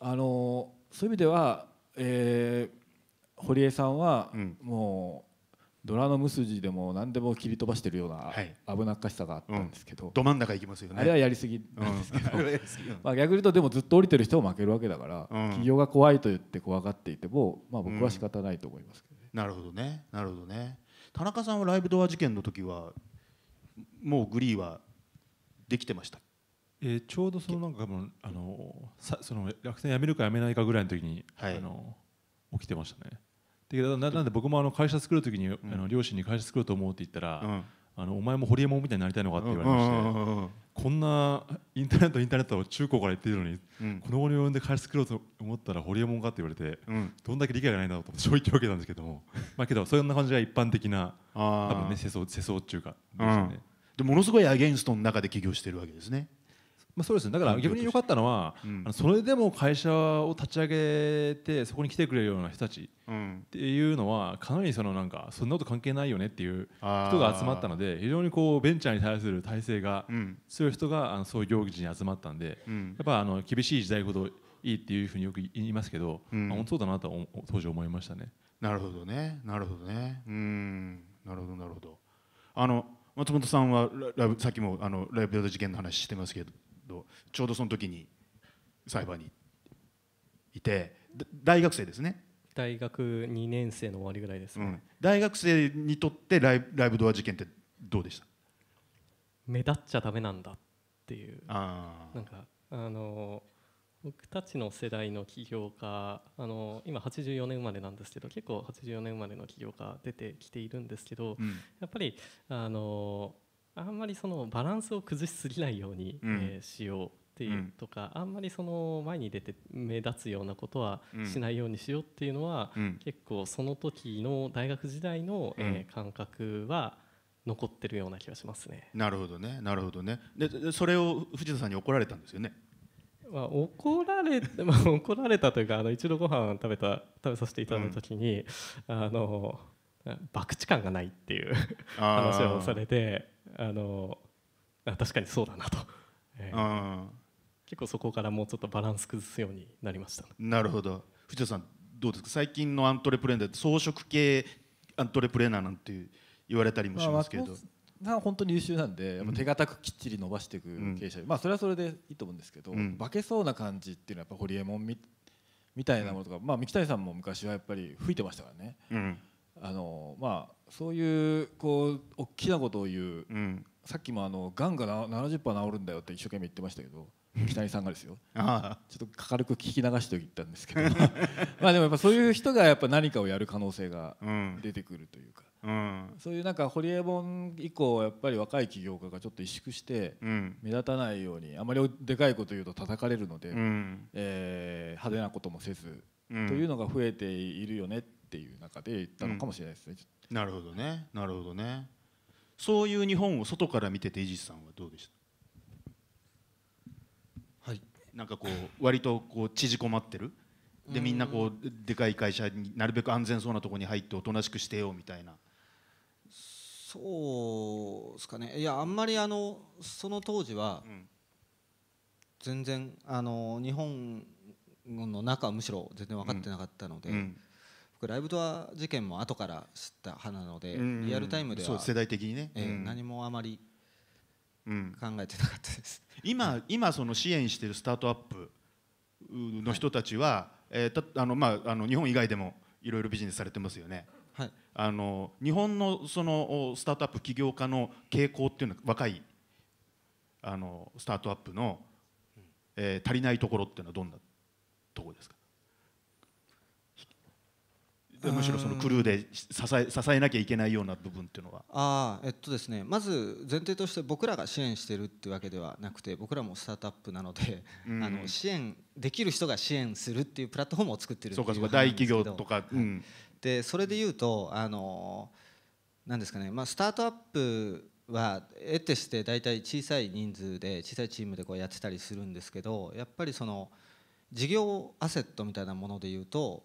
あのそういう意味では、えー、堀江さんはもうドラの無筋でも何でも切り飛ばしてるような危なっかしさがあったんですけど、ど真ん中行きますよねあれはやりすぎなんですけど、まあ逆に言うとでもずっと降りてる人も負けるわけだから、企業が怖いと言って怖がっていても、まあ、僕は仕方ないと思いますけど、ねなるほどねなるほどね田中さんはライブドア事件の時はもうグリーはできてましたえー、ちょうどそのなんかあのさその落選やめるかやめないかぐらいの時に、はい、あの起きてましたねでななんで僕もあの会社作る時に、うん、あの両親に会社作ろうと思うって言ったら、うん、あのお前もホリエモンみたいになりたいのかって言われまして、こんなインターネットインターネットを中高から言ってるのに、この俺に呼んで会社作ろうと思ったらホリエモンかって言われて、どんだけ理解がないんだろうと衝撃をわけなんですけどもまあけどそんな感じが一般的な多分ね世相世相っていうかでしたね。でものすごいアゲンストの中で起業してるわけですね。まあ、そうですねだから逆に良かったのは、うん、それでも会社を立ち上げてそこに来てくれるような人たちっていうのはかなりそのなんかそんなこと関係ないよねっていう人が集まったので非常にこうベンチャーに対する体制が強い人があのそういう行事に集まったんで、うん、やっぱあの厳しい時代ほどいいっていうふうによく言いますけど、うん、あ本当だなと当時思いましたね。なるほどねなるほどねうんなるほどなるほどあの松本さんはラブさっきもあのライブ事件の話してますけどちょうどその時に裁判にいて大学生ですね大学2年生の終わりぐらいです、ねうん、大学生にとってライライブドア事件ってどうでした目立っちゃだめなんだっていうなんかあの僕たちの世代の起業家あの今84年生まれなんですけど結構84年生まれの起業家出てきているんですけど、うん、やっぱりあのあんまりそのバランスを崩しすぎないように、うん、えー、しようっていうとか、うん、あんまりその前に出て目立つようなことはしないようにしようっていうのは、うん、結構その時の大学時代の、えー、感覚は残ってるような気がしますね。なるほどねなるほどねでそれを藤田さんに怒られたんですよね。まあ、怒られ まあ、怒られたというかあの一度ご飯食べた食べさせていただいた時に、うん、あの博打感がないっていう話をされてあの確かにそうだなと、えー、結構そこからもうちょっとバランス崩すようになりました、なるほど藤田さんどうですか最近のアントレプレナー装飾系アントレプレナーなんて言われたりもしますけど、まあが本当に優秀なんで、うん、手堅くきっちり伸ばしていく経営者、うん、まあそれはそれでいいと思うんですけど、うん、化けそうな感じっていうのはやっぱホリエモンみみたいなものとか、まあ三木谷さんも昔はやっぱり吹いてましたからね、あのまあそういうこう大きなことを言う、さっきもあのがんが70%治るんだよって一生懸命言ってましたけど。北谷さんがですよ ちょっと軽く聞き流しておいたんですけど まあでもやっぱそういう人がやっぱ何かをやる可能性が出てくるというか、うん、そういうなんかホリエモン以降やっぱり若い起業家がちょっと萎縮して、目立たないようにあまりでかいこと言うと叩かれるので、うん、えー、派手なこともせず、うん、というのが増えているよねっていう中で言ったのかもしれないですね。うん、なるほどねなるほどねそういう日本を外から見ててジスさんはどうでしたはいなんかこう割とこう縮こまってるでみんなこうでかい会社になるべく安全そうなところに入っておとなしくしてよみたいな。そうですかねいやあんまりあのその当時は全然あの日本の中はむしろ全然分かってなかったので、うん僕ライブドア事件も後から知った派なので、うんうん、リアルタイムでは世代的にね、えー、うん、何もあまり考えてなかったです、今 今その支援しているスタートアップの人たちは、はい、えー、たあのまあ、あの日本以外でもいろいろビジネスされてますよね。はい、あの日本のそのスタートアップ起業家の傾向っていうのは若いあのスタートアップの、えー、足りないところっていうのはどんなところですかむしろそのクルーで支え支えなきゃいけないような部分っていうのはあえっとですねまず前提として僕らが支援してるっていうわけではなくて僕らもスタートアップなので、うん、あの支援できる人が支援するっていうプラットフォームを作ってるそうかそうか大企業とか、うでそれで言うとあのなんですかね、まあ、スタートアップは得てして大体小さい人数で小さいチームでこうやってたりするんですけどやっぱりその事業アセットみたいなもので言うと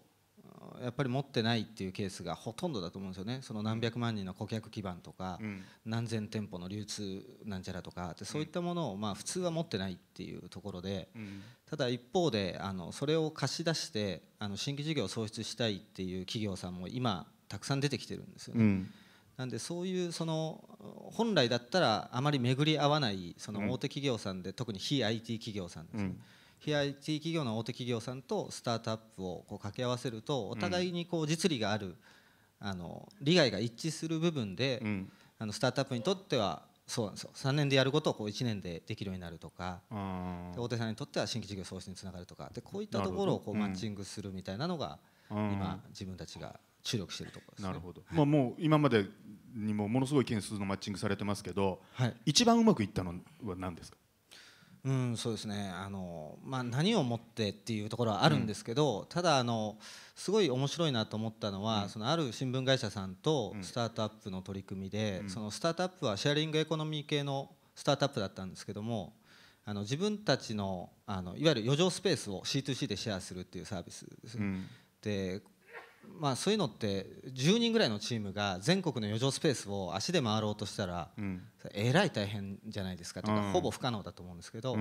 やっぱり持ってないっていうケースがほとんどだと思うんですよねその何百万人の顧客基盤とか、うん、何千店舗の流通なんちゃらとかそういったものをまあ普通は持ってないっていうところで、うん、ただ一方であのそれを貸し出してあの新規事業を創出したいっていう企業さんも今たくさん出てきてるんですよね。うん、なんでそういうその本来だったらあまり巡り合わないその大手企業さんで、特に非 IT 企業さんですね、うん、非 IT 企業の大手企業さんとスタートアップをこう掛け合わせるとお互いにこう実利があるあの利害が一致する部分であのスタートアップにとってはそうなんですよ3年でやることをこう1年でできるようになるとか大手さんにとっては新規事業創出につながるとかでこういったところをこうマッチングするみたいなのが今自分たちが注力しているところです、ね、なるほど、まあ、もう今までにもものすごい件数のマッチングされてますけど、はい、一番うまくいったのは何ですかうん、そうですねあの、まあ、何をもってっていうところはあるんですけど、うん、ただあのすごい面白いなと思ったのは、うん、そのある新聞会社さんとスタートアップの取り組みで、うん、そのスタートアップはシェアリングエコノミー系のスタートアップだったんですけどもあの自分たちのあのいわゆる余剰スペースを C2C でシェアするっていうサービスです。でまあ、そういうのって10人ぐらいのチームが全国の余剰スペースを足で回ろうとしたら、えらい大変じゃないですかとか、ほぼ不可能だと思うんですけど、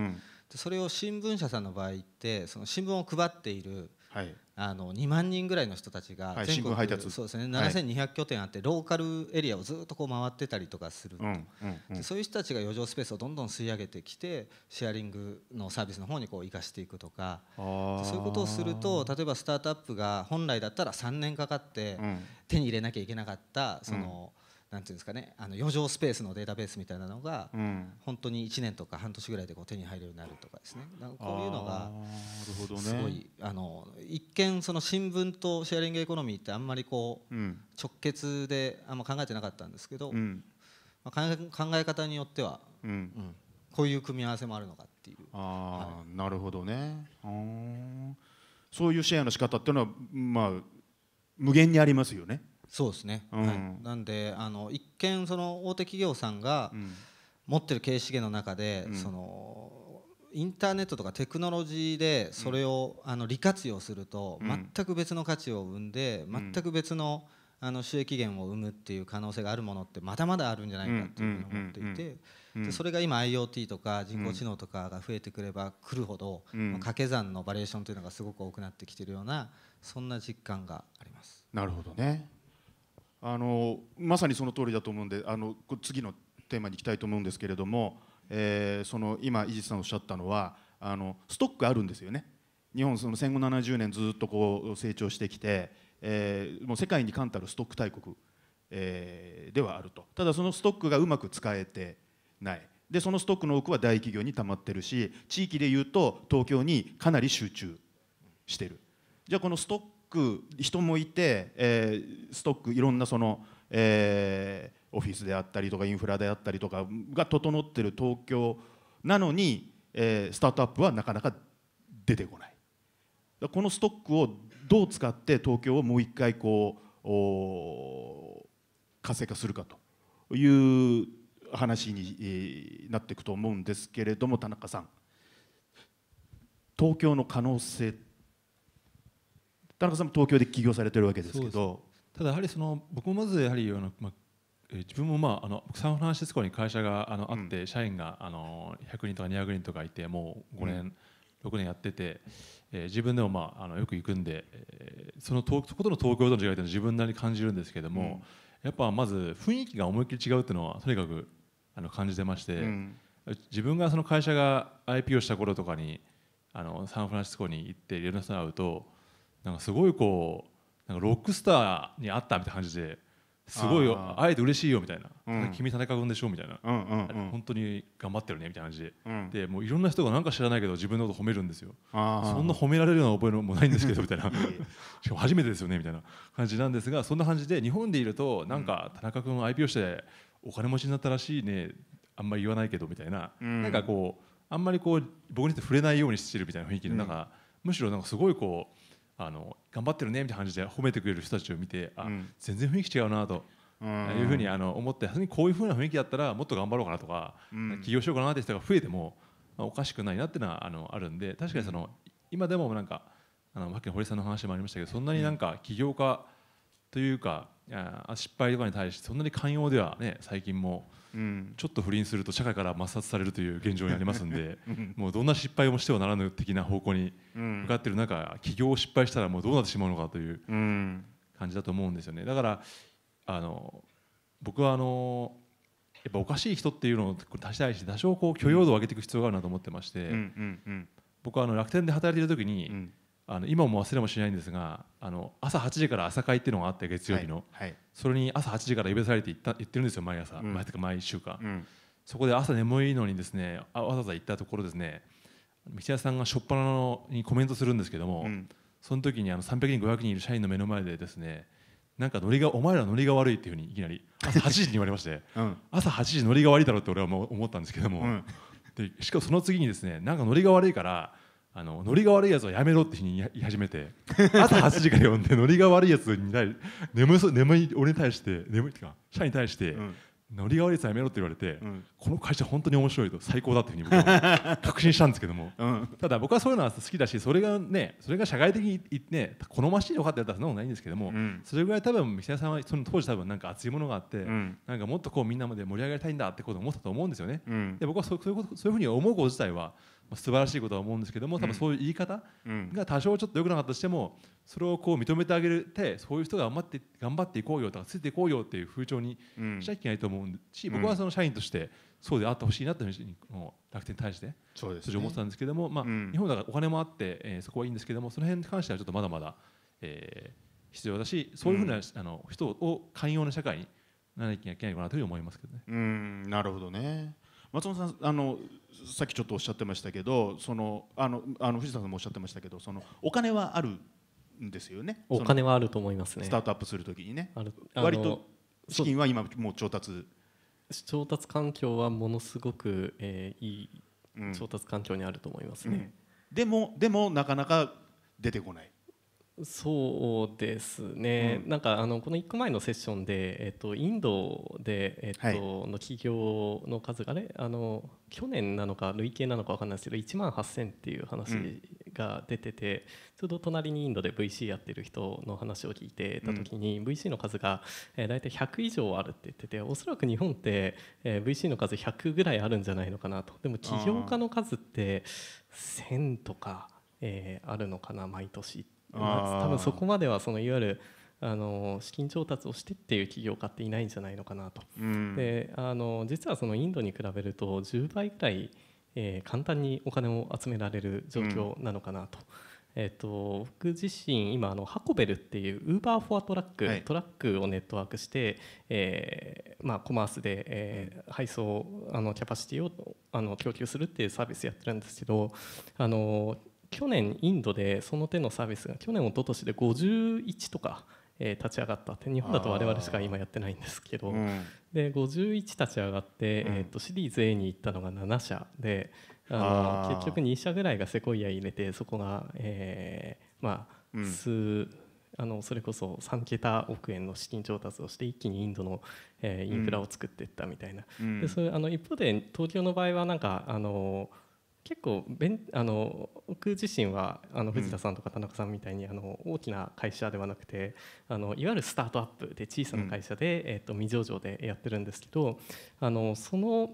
それを新聞社さんの場合ってその新聞を配っているはい、あの2万人ぐらいの人たちが全国、はい、そうですね7200拠点あってローカルエリアをずっとこう回ってたりとかすると、うんうんうん、そういう人たちが余剰スペースをどんどん吸い上げてきてシェアリングのサービスの方にこう生かしていくとかそういうことをすると例えばスタートアップが本来だったら3年かかって手に入れなきゃいけなかったその、なんていうんですかねあの余剰スペースのデータベースみたいなのが、本当に1年とか半年ぐらいでこう手に入るようになるとかですねこういうのがすごい、ね、あの一見その新聞とシェアリングエコノミーってあんまりこう、直結であんま考えてなかったんですけど、うん、まあ、考え方によっては、うんこういう組み合わせもあるのかっていう。あはい、なるほどねそういうシェアの仕方っていうのは、まあ、無限にありますよね。そうですね、うん、はい、なんであの一見その大手企業さんが持ってる経営資源の中で、うん、そのインターネットとかテクノロジーでそれを、あの利活用すると全く別の価値を生んで、全く別のあの収益源を生むっていう可能性があるものってまだまだあるんじゃないかっていうふうに思っていて、でそれが今 IoT とか人工知能とかが増えてくればくるほど、掛け算のバリエーションというのがすごく多くなってきてるようなそんな実感があります。なるほどねあのまさにその通りだと思うんであの次のテーマに行きたいと思うんですけれども、えー、その今伊地さんおっしゃったのはあのストックあるんですよね日本その戦後70年ずっとこう成長してきて、えー、もう世界に冠たるストック大国、えー、ではあるとただそのストックがうまく使えてないでそのストックの多くは大企業に溜まってるし地域でいうと東京にかなり集中してるじゃあこのストッく人もいて、えー、ストックいろんなその、えー、オフィスであったりとかインフラであったりとかが整ってる東京なのに、えー、スタートアップはなかなか出てこないこのストックをどう使って東京をもう一回こう活性化するかという話になっていくと思うんですけれども田中さん東京の可能性って田中さんも東京で起業されてるわけですけどただやはりその僕もまずやはりあの、まあえ自分も、まあ、あのサンフランシスコに会社があのあって、うん、社員があの100人とか200人とかいてもう5年、うん、6年やってて、えー、自分でも、まあ、あのよく行くんで、えー、そのそことの東京との違いって自分なりに感じるんですけども、うん、やっぱまず雰囲気が思いっきり違うっていうのはとにかくあの感じてまして、自分がその会社が IP をした頃とかにあのサンフランシスコに行っていろんな人に会うと。なんかすごいこうなんかロックスターに会ったみたいな感じですごいよあえて嬉しいよみたいな、うん、君田中君でしょみたいな、うんうんうん、本当に頑張ってるねみたいな感じでうん、でもういろんな人がなんか知らないけど自分のこと褒めるんですよそんな褒められるような覚えもないんですけどみたいな しかも初めてですよねみたいな感じなんですがそんな感じで日本でいるとなんか田中君 IP o してお金持ちになったらしいねあんまり言わないけどみたいな、うん、なんかこうあんまりこう僕に触れないようにしてるみたいな雰囲気で、んかむしろなんかすごいこうあの頑張ってるねみたいな感じで褒めてくれる人たちを見てあ、うん、全然雰囲気違うなと。いうふうにあの思ってこういうふうな雰囲気だったらもっと頑張ろうかなとか、起業しようかなって人が増えても、まおかしくないなっていうのはあのあるんで確かにその、今でもなんかあのさっきの堀さんの話もありましたけどそんなになんか起業家というかや失敗とかに対してそんなに寛容では、ね、最近も、うん、ちょっと不倫すると社会から抹殺されるという現状にありますんで もうどんな失敗もしてはならぬ的な方向に向かってる中、うん、起業を失敗したらもうどうなってしまうのかという感じだと思うんですよね。だからあの僕はあのやっぱおかしい人っていうのを足したいし多少こう許容度を上げていく必要があるなと思ってまして、僕はあの楽天で働いている時に、あの今も忘れもしないんですがあの朝8時から朝会っていうのがあって月曜日の、はいはい、それに朝8時から呼び出されて行った行ってるんですよ毎朝、うん、毎毎週か、うん、そこで朝眠いのにですねわざわざ行ったところですね道枝さんが初っ端のにコメントするんですけども、うん、その時にあの300人500人いる社員の目の前でですねなんかノリがお前らノリが悪いっていうふうにいきなり朝8時に言われまして、うん、朝8時ノリが悪いだろうって俺はもう思ったんですけども、でしかもその次にですねなんかノリが悪いからあのノリが悪いやつはやめろって日に言い始めて 朝8時から読んでノリが悪いやつに対眠そ眠い俺に対して眠いってか社に対して、うん、ノリが悪いやつはやめろって言われて、うん、この会社本当に面白いと最高だっていうふうに僕 確信したんですけども、うん、ただ僕はそういうのは好きだしそれがねそれが社会的に、ね、好ましいのかってやったらそんなことないんですけども、それぐらい多分三谷さんはその当時多分なんか熱いものがあって、なんかもっとこうみんなまで盛り上がりたいんだってことを思ったと思うんですよね。で僕はそういうふうに思うこと自体は素晴らしいことは思うんですけども多分そういう言い方が多少ちょっとよくなかったとしてもそれをこう認めてあげてそういう人が頑張って頑張っていこうよとかついていこうよっていう風潮にしなきゃいけないと思うし僕はその社員としてそうであってほしいなというふうに楽天に対してそうです、ね、思ってたんですけども、まあ日本だからお金もあって、えー、そこはいいんですけどもその辺に関してはちょっとまだまだ、えー、必要だしそういうふうな、あの人を寛容な社会にならなきゃいけないかなというふうに思いますけどね。うんなるほどね。松本さんあのさっきちょっとおっしゃってましたけどそのあのあの藤田さんもおっしゃってましたけどそのお金はあるんですよねお金はあると思いますねスタートアップするときにね割と資金は今もう調達調達環境はものすごく、えー、いい調達環境にあると思いますね、うんうん、でもでもなかなか出てこないそうですね、うん、なんかあのこの1個前のセッションで、えっと、インドで、えっと、はい、の企業の数があれあの去年なのか累計なのか分かんないですけど1万8000っていう話が出てて、うん、ちょうど隣にインドで VC やってる人の話を聞いてた時に、うん、VC の数が、えー、大体100以上あるって言ってておそらく日本って、えー、VC の数100ぐらいあるんじゃないのかなとでも起業家の数って1000とか、えー、あるのかな毎年って。多分そこまではそのいわゆるあの資金調達をしてっていう企業家っていないんじゃないのかなと、うん、であの実はそのインドに比べると10倍ぐらい、えー、簡単にお金を集められる状況なのかなと。うん、えーと、僕自身今あのハコベルっていうウーバーフォアトラック、はい、トラックをネットワークして、えーまあ、コマースで、えー、配送あのキャパシティをあの供給するっていうサービスやってるんですけどあの去年インドでその手のサービスが去年一昨年で51とか、えー、立ち上がったって日本だと我々しか今やってないんですけど、うん、で51立ち上がって、えーと、シリーズ A に行ったのが7社であの結局2社ぐらいがセコイア入れてそこが、えー、まあうんあのそれこそ3桁億円の資金調達をして一気にインドの、えー、インフラを作っていったみたいな、うん、でそれあの一方で東京の場合はなんかあの結構べんあの僕自身はあの藤田さんとか田中さんみたいに、あの大きな会社ではなくてあのいわゆるスタートアップで小さな会社で、えー、と未上場でやってるんですけどあのその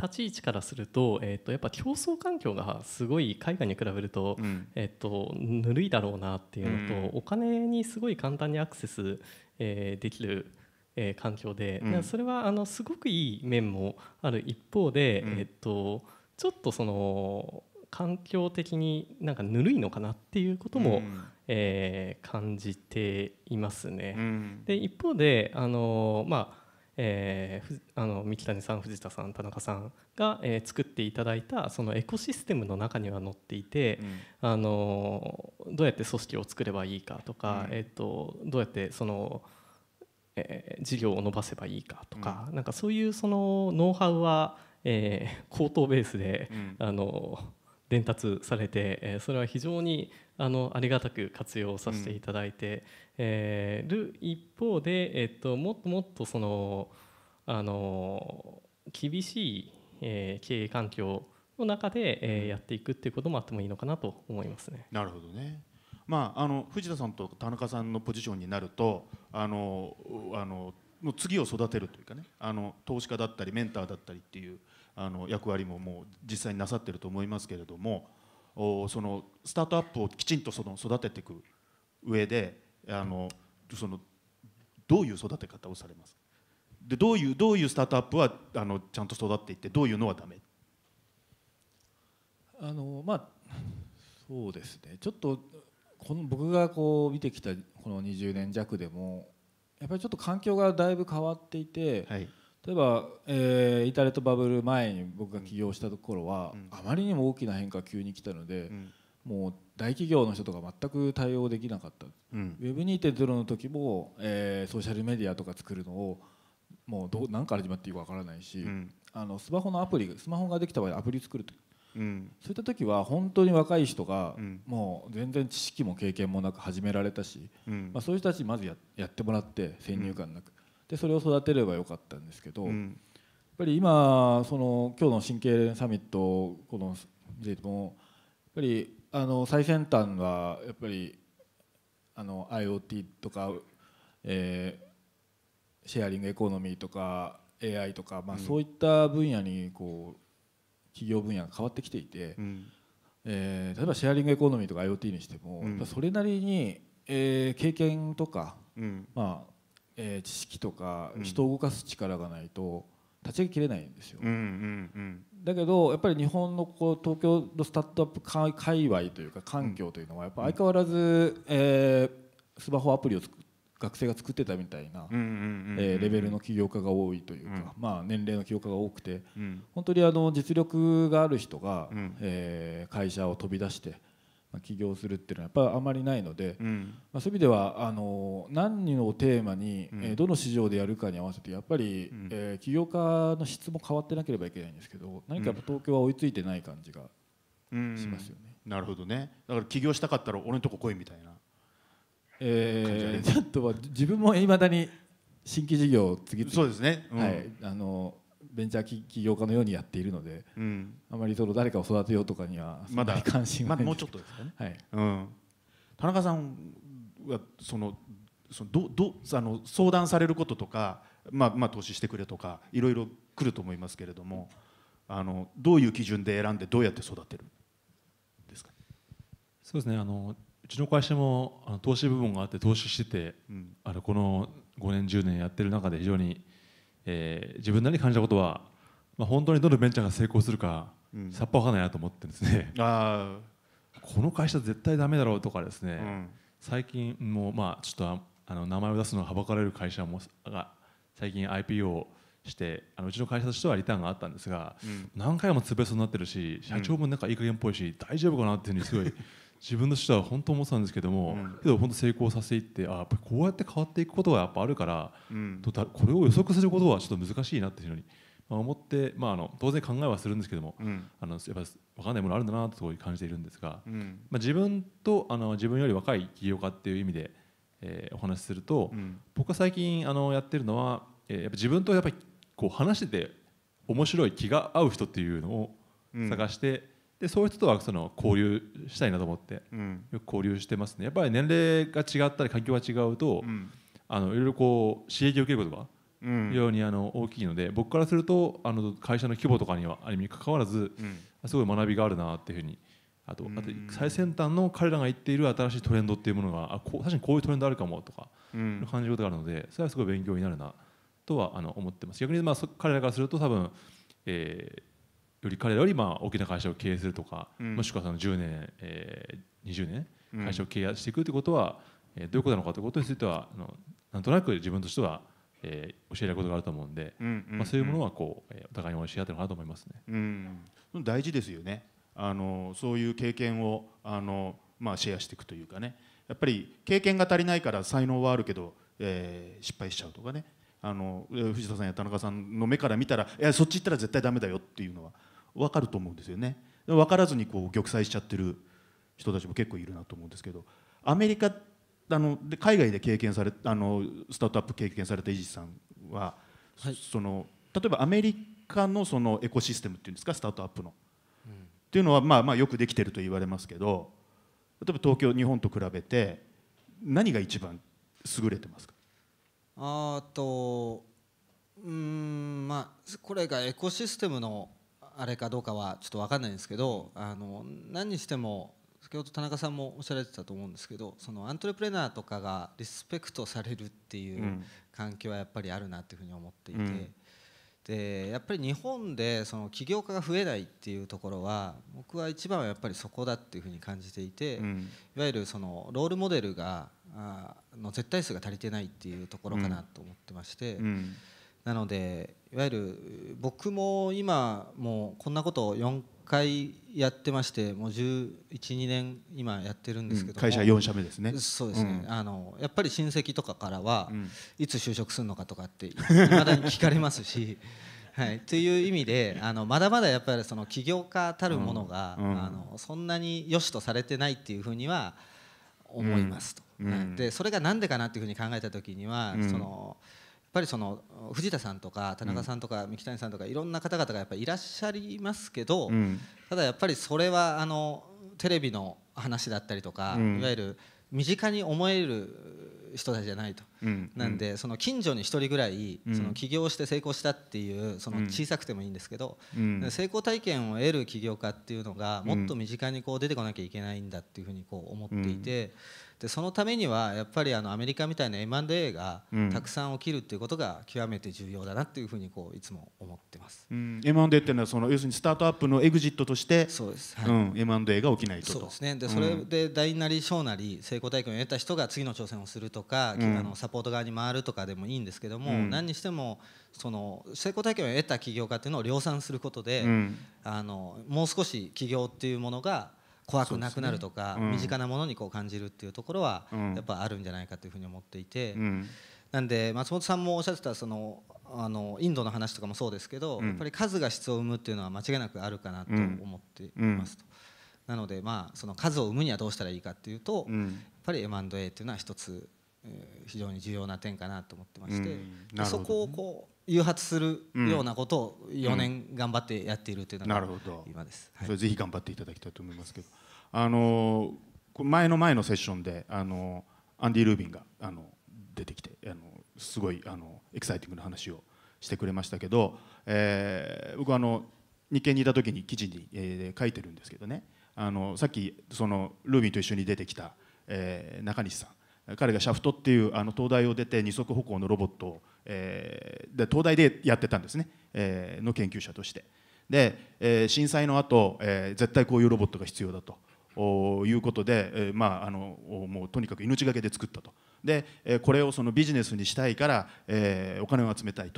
立ち位置からすると,、えー、とやっぱ競争環境がすごい海外に比べると,、えー、とぬるいだろうなっていうのと、お金にすごい簡単にアクセス、えー、できる。えー、環境で、それはあのすごくいい面もある一方で、えっとちょっとその環境的になんかぬるいのかなっていうことも、うん、えー、感じていますね。うん、で一方であの、まあえー、あの三木谷さん藤田さん田中さんが、えー、作っていただいたそのエコシステムの中には載っていて、うん、あのどうやって組織を作ればいいかとか、うん、えーと、どうやってその、えー、事業を伸ばせばいいかとか、うん、なんかそういうそのノウハウはえー、口頭ベースで、うん、あの伝達されて、えそれは非常にあのありがたく活用させていただいて、うん、えー、る一方で、えっと、もっともっとそのあの厳しい、えー、経営環境の中で、えー、やっていくっていうこともあってもいいのかなと思いますね。なるほどねまあ、あの藤田さんと田中さんのポジションになるとあのあの次を育てるというかねあの投資家だったりメンターだったりっていうあの役割ももう実際になさってると思いますけれどもそのスタートアップをきちんとその育てていく上であのそのどういう育て方をされますでどういうどういうスタートアップはあのちゃんと育っていってどういうのはダメあのまあそうですねちょっとこの僕がこう見てきたこの20年弱でもやっぱりちょっと環境がだいぶ変わっていて、はい、例えば、えー、イタレットバブル前に僕が起業したところは、うん、あまりにも大きな変化急に来たので、うん、もう大企業の人とか全く対応できなかった、うん、Web2.0 の時も、えー、ソーシャルメディアとか作るのをもうど何から始まっていいかわからないし、うん、あのスマホのアプリスマホができた場合アプリ作るとうん、そういった時は本当に若い人がもう全然知識も経験もなく始められたし、うん、まあ、そういう人たちにまずやってもらって先入観なく、でそれを育てればよかったんですけど、うん、やっぱり今その今日の神経連サミットこの J もやっぱりあの最先端はやっぱりあの IoT とか、えー、シェアリングエコノミーとか AI とか、まあ、そういった分野にこう企業分野が変わってきていて、うん、えー、例えばシェアリングエコノミーとか IoT にしても、うん、それなりに、えー、経験とか、うん、まあ、えー、知識とか人を動かす力がないと立ち上げきれないんですよ、うんうんうん、だけどやっぱり日本のこう東京のスタートアップ界隈というか環境というのはやっぱ相変わらず、えー、スマホアプリをつく学生が作ってたみたいなレベルの起業家が多いというか、まあ、年齢の起業家が多くて、本当にあの実力がある人が、えー、会社を飛び出して。まあ、起業するっていうのはやっぱりあまりないので、うん、まあ、そういう意味ではあの何をテーマに、うん、えー、どの市場でやるかに合わせてやっぱり、うん、えー、起業家の質も変わってなければいけないんですけど何かやっぱ東京は追いついてない感じがしますよね。なるほどねだから起業したかったら俺のとこ来いみたいな。えー、ちょっとは自分もいまだに新規事業を次々そうですね、はい、あのベンチャー起業家のようにやっているので、うん、あまりその誰かを育てようとかにはまだ関心がない、もうちょっとですかね、はいうん、田中さんはそのそのどどあの相談されることとか、まあまあ、投資してくれとかいろいろ来ると思いますけれどもあのどういう基準で選んでどうやって育てるですかそうですねあのうちの会社もあの投資部門があって投資してて、うん、あのこの5年10年やってる中で非常にえー、自分なりに感じたことは、まあ、本当にどのベンチャーが成功するか、うん、さっぱ分からないなと思ってですねあこの会社絶対だめだろうとかですね、うん、最近もうまあちょっとあの名前を出すのははばかれる会社もが最近 IPO をしてあのうちの会社としてはリターンがあったんですが、うん、何回も潰れそうになってるし社長もなんかいい加減っぽいし、大丈夫かなっていうふうにすごい自分のしては本当思ってたんですけども、うん、けど本当成功させていってあやっぱこうやって変わっていくことがやっぱあるから、うん、これを予測することはちょっと難しいなっていうのに、まあ、思って、まあ、あの当然考えはするんですけども、うん、あのやっぱ分かんないものあるんだなという感じているんですが、まあ、自分とあの自分より若い起業家っていう意味で、えー、お話しすると、僕は最近あのやってるのは、えー、やっぱ自分とやっぱりこう話してて面白い気が合う人っていうのを探して、でそういう人とはその交流したいなと思って、うん、よく交流してますねやっぱり年齢が違ったり環境が違うと、うん、あのいろいろこう刺激を受けることが非常にあの大きいので、僕からするとあの会社の規模とかにはある意味関わらず、すごい学びがあるなっていうふうにあとあと最先端の彼らが言っている新しいトレンドっていうものがあこ確かにこういうトレンドあるかもとか感じることがあるのでそれはすごい勉強になるなとはあの思ってます逆にまあ彼らからすると多分、えー、より彼らよりまあ大きな会社を経営するとか、うん、もしくはその10年、えー、20年会社を経営していくということは、うん、えどういうことなのかということについてはあのなんとなく自分としては、えー、教えることがあると思うんで、うんうん、まあ、そういうものはこう、えお互いに教え合ってるかなと思いますね。うん、大事ですよねあのそういう経験をあの、まあ、シェアしていくというかねやっぱり経験が足りないから才能はあるけど、えー、失敗しちゃうとかねあの藤田さんや田中さんの目から見たらいやそっち行ったら絶対だめだよっていうのは分かると思うんですよね分からずにこう玉砕しちゃってる人たちも結構いるなと思うんですけどアメリカあので海外で経験されあのスタートアップ経験されたイジさんは、はい、その例えばアメリカのそのエコシステムっていうんですかスタートアップの、うん、っていうのはまあまあよくできてると言われますけど例えば東京日本と比べて何が一番優れてますかあとうんまあこれがエコシステムのあれかどうかはちょっと分かんないんですけどあの何にしても先ほど田中さんもおっしゃられてたと思うんですけどそのアントレプレナーとかがリスペクトされるっていう環境はやっぱりあるなっていうふうに思っていて、うん、でやっぱり日本でその起業家が増えないっていうところは僕は一番はやっぱりそこだっていうふうに感じていて、うん、いわゆるそのロールモデルがあの絶対数が足りてないっていうところかなと思ってまして、うん、なのでいわゆる僕も今もうこんなことを4回やってましてもう1112年今やってるんですけど、うん、会社4社目ですねそうですね、うん、あのやっぱり親戚とかからは、うん、いつ就職するのかとかっていまだに聞かれますし。はい、という意味であのまだまだやっぱりその起業家たるものが、あのそんなに良しとされてないっていうふうには思いますと、はい、でそれが何でかなっていうふうに考えた時には、その。ぱりその藤田さんとか田中さんとか三木谷さんとかいろんな方々がやっぱいらっしゃいますけど、うん、ただやっぱりそれはあのテレビの話だったりとか、うん、いわゆる身近に思える人たちじゃないと、うん、なんでその近所に1人ぐらいその起業して成功したっていうその小さくてもいいんですけど、成功体験を得る起業家っていうのがもっと身近にこう出てこなきゃいけないんだっていうふうにこう思っていて。でそのためにはやっぱりあのアメリカみたいな M&A がたくさん起きるっていうことが極めて重要だなっていうふうにこういつも思ってます、うん、M&A っていうのはその要するにスタートアップのエグジットとしてそうです、はいうん、M&A が起きないとそうですねでそれで大なり小なり成功体験を得た人が次の挑戦をするとか、うん、あのサポート側に回るとかでもいいんですけども、うん、何にしてもその成功体験を得た起業家っていうのを量産することで、あのもう少し起業っていうものが怖くなくなるとか、ねうん、身近なものにこう感じるっていうところはやっぱあるんじゃないかというふうに思っていて、うん、なんで松本さんもおっしゃってたそのあのインドの話とかもそうですけど、うん、やっぱり数が質を生むっていうのは間違いなくあるかなと思っていますと。なのでまあその数を生むにはどうしたらいいかっていうと、やっぱり M&A っていうのは一つえ非常に重要な点かなと思ってまして、ね、そこをこう誘発するようなことを4年頑張ってやっているというのが今です、うんうんはい、それぜひ頑張っていただきたいと思いますけどあの前の前のセッションであのアンディ・ルービンがあの出てきてあのすごいあのエキサイティングな話をしてくれましたけど、えー、僕はあの日経にいた時に記事に、えー、書いてるんですけどねあのさっきそのルービンと一緒に出てきた、えー、中西さん彼がシャフトっていうあの東大を出て二足歩行のロボットを、えー、で東大でやってたんですね、えー、の研究者として。で、えー、震災の後、えー、絶対こういうロボットが必要だということで、えまあ、あのもうとにかく命がけで作ったとで、えこれをそのビジネスにしたいから、えお金を集めたい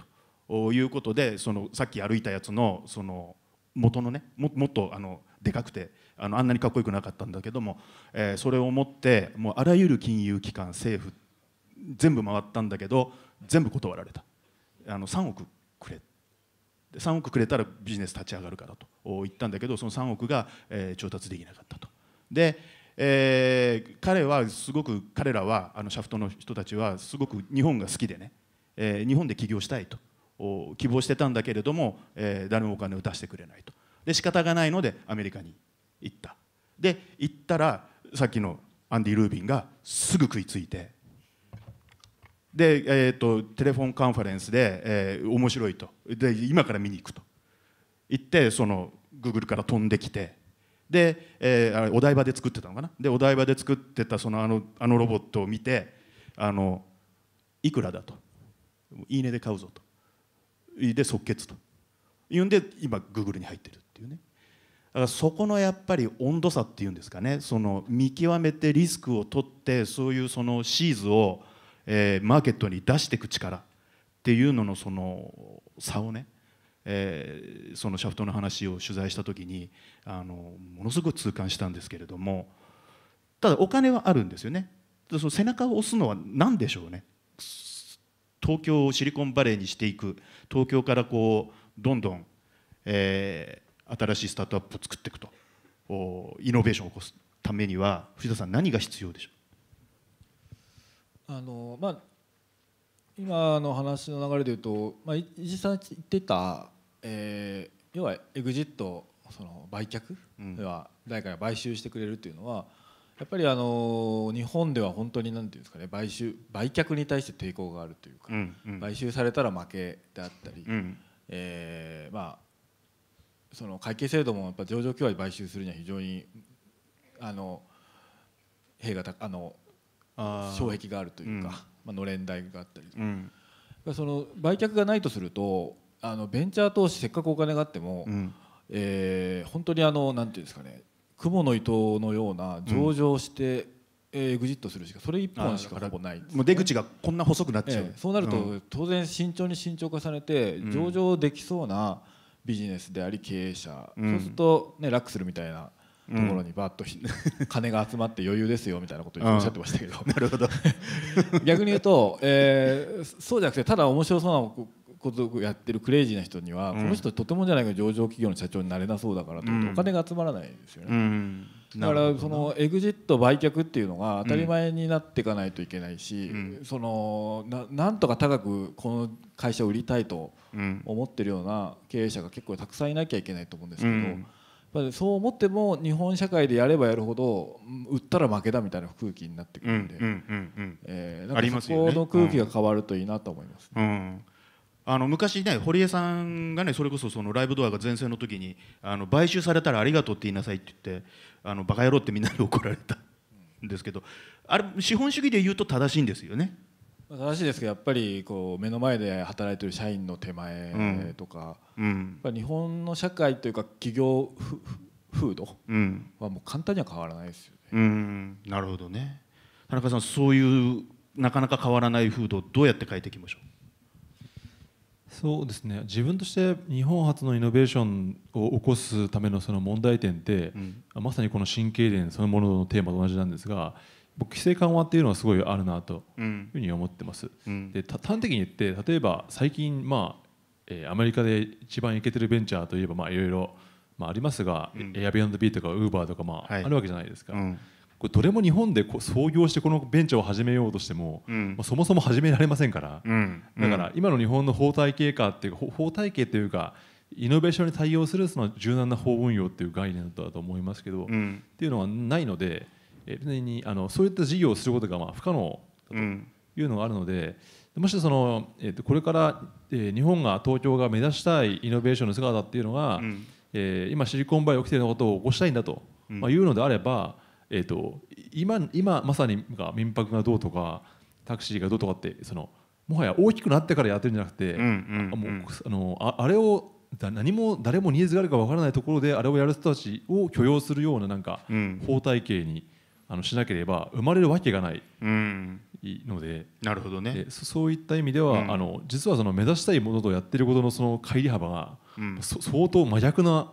ということでそのさっき歩いたやつのその元のねももっとあのでかくてあのあんなにかっこよくなかったんだけども、えそれを持ってもうあらゆる金融機関政府全部回ったんだけど全部断られたあの3億くれ3億くれたらビジネス立ち上がるからと言ったんだけどその3億が、え調達できなかったとで、えー、彼はすごく彼らはあのシャフトの人たちはすごく日本が好きでね、えー、日本で起業したいと希望してたんだけれども、えー、誰もお金を出してくれないとで仕方がないのでアメリカに行ったで行ったらさっきのアンディ・ルービンがすぐ食いついてで、えーと、テレフォンカンファレンスで、えー、面白いとで今から見に行くと言ってそのグーグルから飛んできてで、えー、お台場で作ってたのかなでお台場で作ってたそのあのあのロボットを見てあのいくらだといいねで買うぞとで即決というんで今グーグルに入ってるっていうねだからそこのやっぱり温度差っていうんですかねその見極めてリスクを取ってそういうそのシーズを、えー、マーケットに出していく力っていうののその差をねえー、そのシャフトの話を取材した時にあのものすごく痛感したんですけれどもただお金はあるんですよねその背中を押すのは何でしょうね東京をシリコンバレーにしていく東京からこうどんどん、えー、新しいスタートアップを作っていくとイノベーションを起こすためには藤田さん何が必要でしょうあの、まあ、今の話の流れでいうと、まあ、伊地さん言ってたえー、要はエグジットその売却では誰かが買収してくれるというのはやっぱりあの日本では本当に何て言うんですかね買収売却に対して抵抗があるというか、うんうん、買収されたら負けであったり、うん、えー、まあその会計制度もやっぱ上場協会買収するには非常にあの弊がたあのあ障壁があるというか、うん、まあ、のれん台があったりとか、うん、その売却がないとするとあのベンチャー投資せっかくお金があっても、うん、えー、本当にあのなんていうんですかね雲の糸のような上場して、うんえグジッとするしかそれ一本しかほぼない、ね、もう出口がこんな細くなっちゃう、えそうなると、当然慎重に慎重化されて上場できそうなビジネスであり経営者、うん、そうすると、ね、楽するみたいなところにバッと、うん、金が集まって余裕ですよみたいなことをおっしゃってましたけど なるほど逆に言うと、えー、そうじゃなくてただ面白そうなことをやってるクレイジーな人には、うん、この人とてもじゃないけど上場企業の社長になれなそうだからと、うん、お金が集まらないですよね。だからそのエグジット売却っていうのが当たり前になっていかないといけないし、そのなんとか高くこの会社を売りたいと思ってるような経営者が結構たくさんいなきゃいけないと思うんですけど、そう思っても日本社会でやればやるほど売ったら負けだみたいな空気になってくるんで、えなんかそこの空気が変わるといいなと思います、ね。あの昔ね堀江さんがねそれこそそのライブドアが全盛の時にあの買収されたらありがとうって言いなさいって言ってあのバカ野郎ってみんなに怒られたんですけどあれ資本主義で言うと正しいんですよね。正しいですけどやっぱりこう目の前で働いてる社員の手前とか、うん、うん、日本の社会というか企業風土はもう簡単には変わらないですよね。うん、なるほどね田中さんそういうなかなか変わらない風土どうやって変えていきましょうそうですね自分として日本初のイノベーションを起こすためのその問題点って、うん、まさにこの神経伝そのもののテーマと同じなんですが僕規制緩和っていうのはすごいあるなというふうに思ってます。うん、で端的に言って例えば最近、まあえー、アメリカで一番いけてるベンチャーといえばいろいろありますが、うん、Airbnb とか Uber とか、まあ、はい、あるわけじゃないですか。うんこれどれも日本でこう創業してこのベンチャーを始めようとしても、うん、まあ、そもそも始められませんから、うん、だから今の日本の法体系化っていうか法体系というかイノベーションに対応するその柔軟な法運用っていう概念だと思いますけど、うん、っていうのはないので別にあのそういった事業をすることがまあ不可能だというのがあるので。もしその、えー、とこれから、えー、日本が東京が目指したいイノベーションの姿っていうのが、うん、えー、今シリコンバレー起きていることを起こしたいんだと、まあ、いうのであれば、えーと、今今まさに民泊がどうとかタクシーがどうとかってそのもはや大きくなってからやってるんじゃなくて、あのああれを何も誰もニーズがあるかわからないところであれをやる人たちを許容するようななんか、うん、法体系にあのしなければ生まれるわけがないので、なるほどねそういった意味では、うん、あの実はその目指したいものとやってることのその乖離幅が、相当真逆な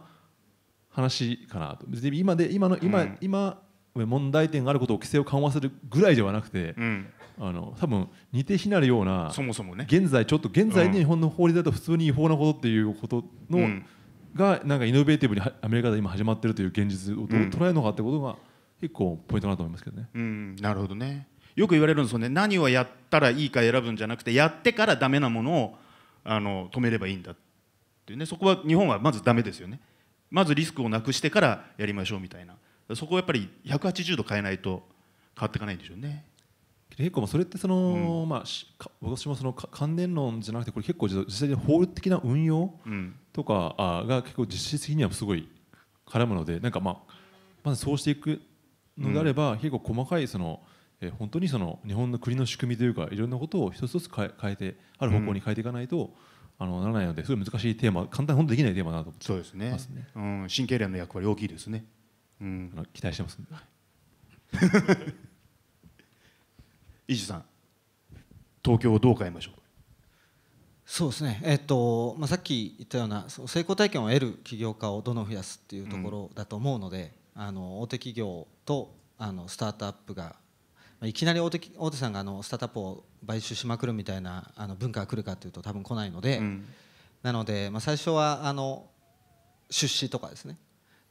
話かなと。今で今の今、今問題点があることを規制を緩和するぐらいではなくて、うん、あの多分似て非なるようなそもそも、ね、現在ちょっと現在日本の法律だと普通に違法なことっていうことの、うん、がなんかイノベーティブにアメリカで今始まってるという現実をどう捉えるのかってことが結構ポイントだと思いますけどね。うん、なるほどねよく言われるんですよね何をやったらいいか選ぶんじゃなくてやってからダメなものをあの止めればいいんだっていうねそこは日本はまずダメですよねまずリスクをなくしてからやりましょうみたいな。そこをやっぱり180度変えないと変わっていかないんでしょうね。結構それってその、うん、まあ、私もその関連論じゃなくてこれ結構実際に法的な運用とか、あが結構実質的にはすごい絡むのでなんか、まあ、まずそうしていくのであれば、結構細かいその、えー、本当にその日本の国の仕組みというかいろんなことを一つ一つ変え変えてある方向に変えていかないと。うんあのならないのですごい難しいテーマ簡単にできないテーマだと思ってますね、ね、うん、神経連の役割大きいですねうん、あの期待してますんで。伊 集さん、東京をどう変えましょうそうですね、えーとまあ、さっき言ったような成功体験を得る起業家をどんどん増やすっていうところだと思うので、うん、あの大手企業とあのスタートアップがいきなり大手大手さんがあのスタートアップを買収しまくるみたいなあの文化が来るかというと多分来ないので、うん、なので、まあ、最初はあの出資とかですね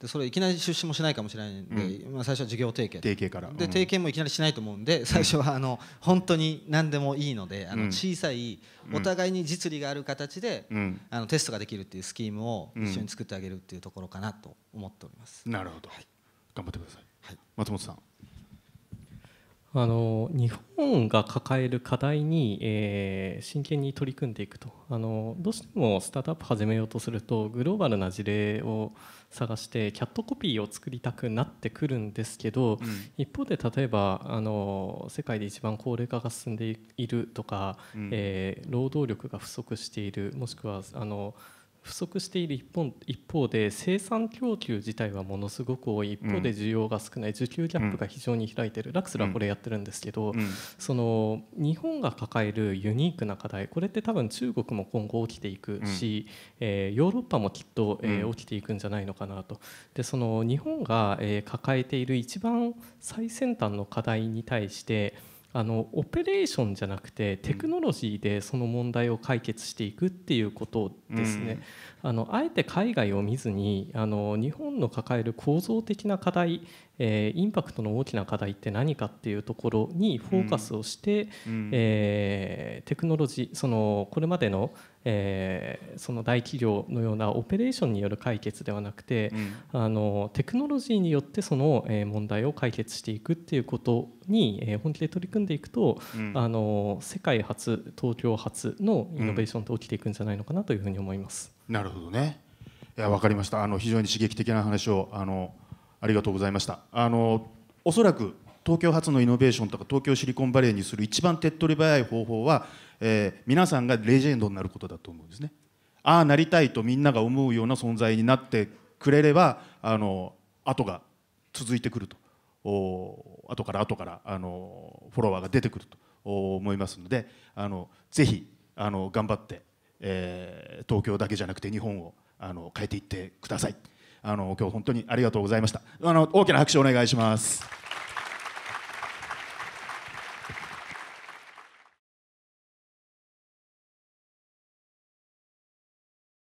でそれいきなり出資もしないかもしれないんで、うん、まあ、最初は事業提携提携から、うん、で提携もいきなりしないと思うんで最初はあの本当に何でもいいのであの小さいお互いに実利がある形で、うん、あのテストができるっていうスキームを一緒に作ってあげるっていうところかなと思っております。なるほど、はい、頑張ってください、はい、松本さんあの日本が抱える課題に、えー、真剣に取り組んでいくとあのどうしてもスタートアップ始めようとするとグローバルな事例を探してキャットコピーを作りたくなってくるんですけど、うん、一方で例えばあの世界で一番高齢化が進んでいるとか、うん、えー、労働力が不足しているもしくはあの。不足している一方一方で生産供給自体はものすごく多い一方で需要が少ない、需給ギャップが非常に開いてる、ラクスラはこれやってるんですけど、その日本が抱えるユニークな課題これって多分中国も今後起きていくし、えヨーロッパもきっと、え起きていくんじゃないのかなとでその日本が、え抱えている一番最先端の課題に対してあのオペレーションじゃなくてテクノロジーでその問題を解決していくっていうことですね、うん、あのあえて海外を見ずにあの日本の抱える構造的な課題、えー、インパクトの大きな課題って何かっていうところにフォーカスをして、うん、えー、テクノロジーそのこれまでのえー、その大企業のようなオペレーションによる解決ではなくて、うん、あのテクノロジーによってその、えー、問題を解決していくっていうことに、えー、本気で取り組んでいくと、うん、あの世界初東京初のイノベーションって起きていくんじゃないのかなというふうに思います。うん、なるほどねいや分かりましたあの非常に刺激的な話をあのありがとうございました。あのおそらく東京発のイノベーションとか東京シリコンバレーにする一番手っ取り早い方法はえー、皆さんがレジェンドになることだと思うんですね。ああなりたいとみんなが思うような存在になってくれればあの後が続いてくるとお後から後からあのフォロワーが出てくると思いますのであのぜひあの頑張って、えー、東京だけじゃなくて日本をあの変えていってください。あの今日本当にありがとうございました。あの大きな拍手お願いします。